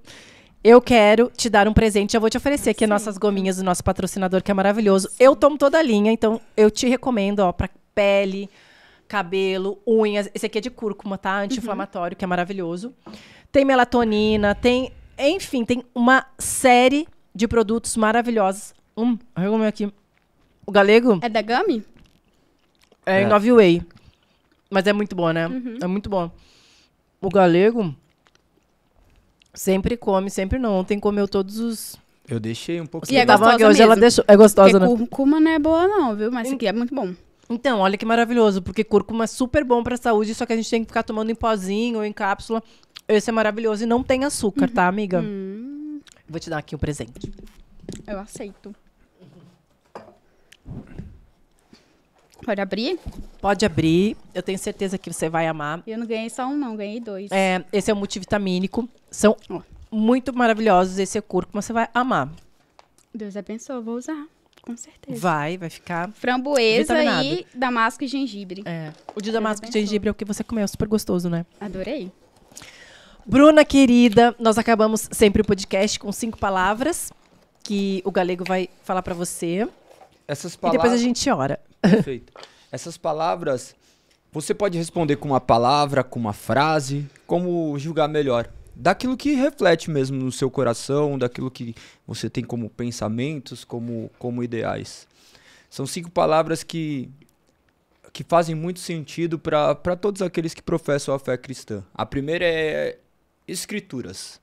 eu quero te dar um presente. Já vou te oferecer aqui Sim. nossas gominhas do nosso patrocinador, que é maravilhoso. Sim. Eu tomo toda a linha, então eu te recomendo, ó, para pele, cabelo, unhas. Esse aqui é de cúrcuma, tá? Uhum. Anti-inflamatório, uhum. que é maravilhoso. Tem melatonina, tem. Enfim, tem uma série de produtos maravilhosos. Hum, eu aqui. O galego? É da Gami? É, é. Nove Way. Mas é muito bom, né? Uhum. É muito bom. O galego sempre come, sempre não. Ontem comeu todos os. Eu deixei um pouquinho. E é gostosa hoje mesmo. ela deixou. É gostosa, né? Cúrcuma não é boa, não, viu? Mas isso aqui é muito bom. Então, olha que maravilhoso, porque cúrcuma é super bom pra saúde, só que a gente tem que ficar tomando em pozinho ou em cápsula. Esse é maravilhoso e não tem açúcar, uhum. tá, amiga? Hum. Vou te dar aqui um presente. Eu aceito. Pode abrir? Pode abrir. Eu tenho certeza que você vai amar. Eu não ganhei só um, não, ganhei dois. É, esse é o multivitamínico. São oh. muito maravilhosos. Esse é cúrcuma, você vai amar. Deus abençoe, vou usar. Com certeza. Vai, vai ficar. Framboesa vitaminado. e damasco e gengibre. É. O de damasco e gengibre é o que você comeu, super gostoso, né? Adorei. Bruna querida, nós acabamos sempre o podcast com cinco palavras que o galego vai falar para você. Essas palavras. E depois a gente ora. Perfeito. Essas palavras, você pode responder com uma palavra, com uma frase, como julgar melhor. Daquilo que reflete mesmo no seu coração, daquilo que você tem como pensamentos, como, como ideais. São cinco palavras que, que fazem muito sentido para todos aqueles que professam a fé cristã. A primeira é Escrituras.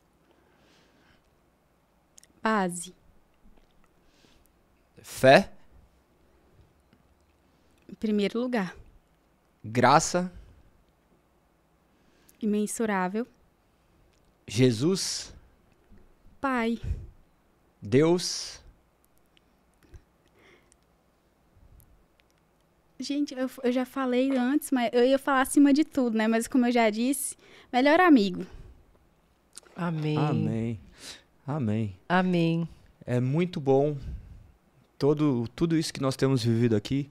Base. Fé primeiro lugar. Graça. Imensurável. Jesus. Pai. Deus. Gente, eu, eu, já falei antes, mas eu ia falar acima de tudo, né? Mas como eu já disse, melhor amigo. Amém. Amém. Amém. Amém. É muito bom todo tudo isso que nós temos vivido aqui.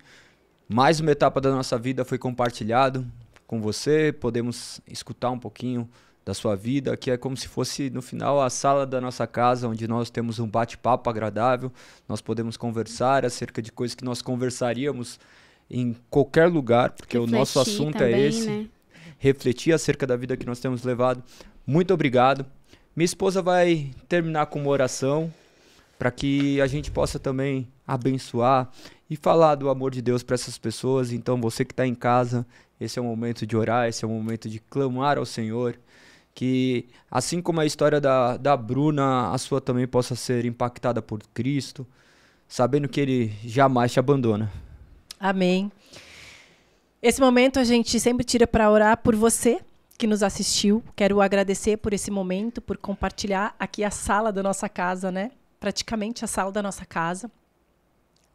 Mais uma etapa da nossa vida foi compartilhado com você, podemos escutar um pouquinho da sua vida, que é como se fosse no final a sala da nossa casa, onde nós temos um bate-papo agradável, nós podemos conversar acerca de coisas que nós conversaríamos em qualquer lugar, porque Refletir o nosso assunto é também, é esse. Né? Refletir acerca da vida que nós temos levado. Muito obrigado. Minha esposa vai terminar com uma oração para que a gente possa também abençoar e falar do amor de Deus para essas pessoas. Então, você que está em casa, esse é o momento de orar, esse é o momento de clamar ao Senhor. Que, assim como a história da, da Bruna, a sua também possa ser impactada por Cristo, sabendo que Ele jamais te abandona. Amém. Esse momento a gente sempre tira para orar por você que nos assistiu. Quero agradecer por esse momento, por compartilhar aqui a sala da nossa casa, né? praticamente a sala da nossa casa.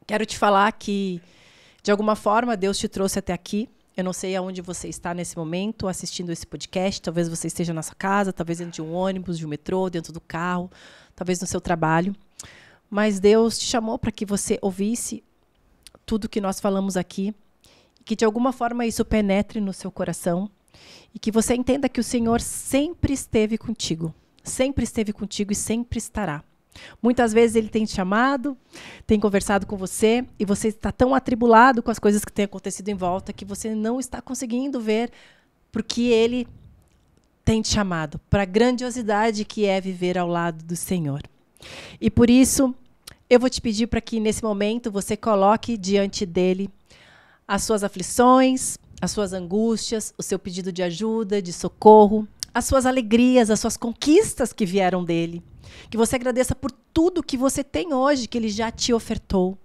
Quero te falar que, de alguma forma, Deus te trouxe até aqui. Eu não sei aonde você está nesse momento assistindo esse podcast. Talvez você esteja na sua casa, talvez dentro de um ônibus, de um metrô, dentro do carro, talvez no seu trabalho. Mas Deus te chamou para que você ouvisse tudo que nós falamos aqui e que de alguma forma isso penetre no seu coração e que você entenda que o Senhor sempre esteve contigo, sempre esteve contigo e sempre estará. Muitas vezes ele tem te chamado, tem conversado com você e você está tão atribulado com as coisas que têm acontecido em volta que você não está conseguindo ver porque ele tem te chamado para a grandiosidade que é viver ao lado do Senhor. E por isso, eu vou te pedir para que nesse momento você coloque diante dele as suas aflições, as suas angústias, o seu pedido de ajuda, de socorro, as suas alegrias, as suas conquistas que vieram dele. Que você agradeça por tudo que você tem hoje, que Ele já te ofertou.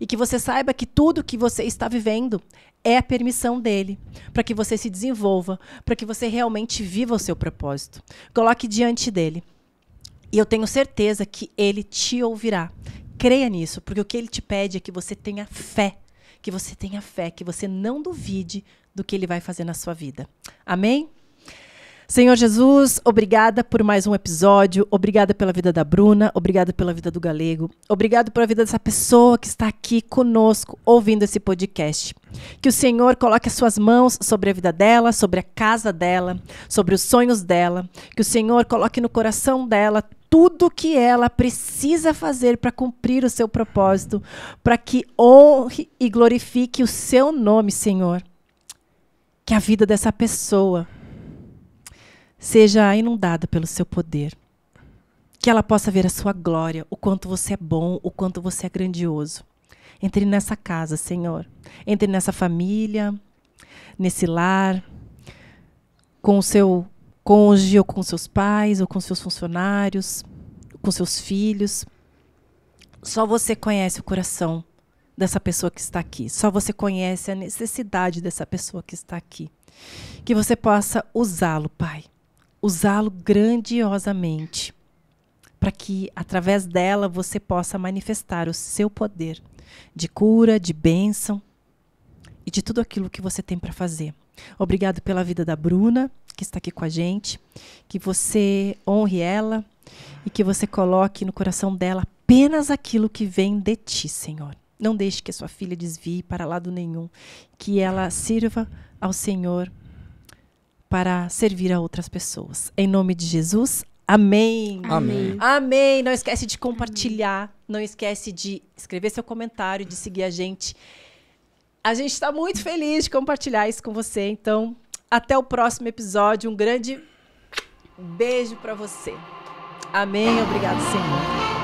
E que você saiba que tudo que você está vivendo é a permissão dele, para que você se desenvolva, para que você realmente viva o seu propósito. Coloque diante dele. E eu tenho certeza que ele te ouvirá. Creia nisso, porque o que ele te pede é que você tenha fé, que você tenha fé, que você não duvide do que ele vai fazer na sua vida. Amém? Senhor Jesus, obrigada por mais um episódio, obrigada pela vida da Bruna, obrigada pela vida do Galego, obrigado pela vida dessa pessoa que está aqui conosco ouvindo esse podcast. Que o Senhor coloque as suas mãos sobre a vida dela, sobre a casa dela, sobre os sonhos dela, que o Senhor coloque no coração dela tudo que ela precisa fazer para cumprir o seu propósito, para que honre e glorifique o seu nome, Senhor. Que a vida dessa pessoa seja inundada pelo seu poder. Que ela possa ver a sua glória, o quanto você é bom, o quanto você é grandioso. Entre nessa casa, Senhor. Entre nessa família, nesse lar, com o seu cônjuge, ou com seus pais, ou com seus funcionários, com seus filhos. Só você conhece o coração dessa pessoa que está aqui. Só você conhece a necessidade dessa pessoa que está aqui. Que você possa usá-lo, Pai usá-lo grandiosamente, para que através dela você possa manifestar o seu poder de cura, de bênção e de tudo aquilo que você tem para fazer. Obrigado pela vida da Bruna, que está aqui com a gente, que você honre ela e que você coloque no coração dela apenas aquilo que vem de ti, Senhor. Não deixe que a sua filha desvie para lado nenhum, que ela sirva ao Senhor para servir a outras pessoas. Em nome de Jesus, Amém. Amém. Amém. Não esquece de compartilhar. Não esquece de escrever seu comentário, de seguir a gente. A gente está muito feliz de compartilhar isso com você. Então, até o próximo episódio. Um grande beijo para você. Amém. Obrigado, Senhor.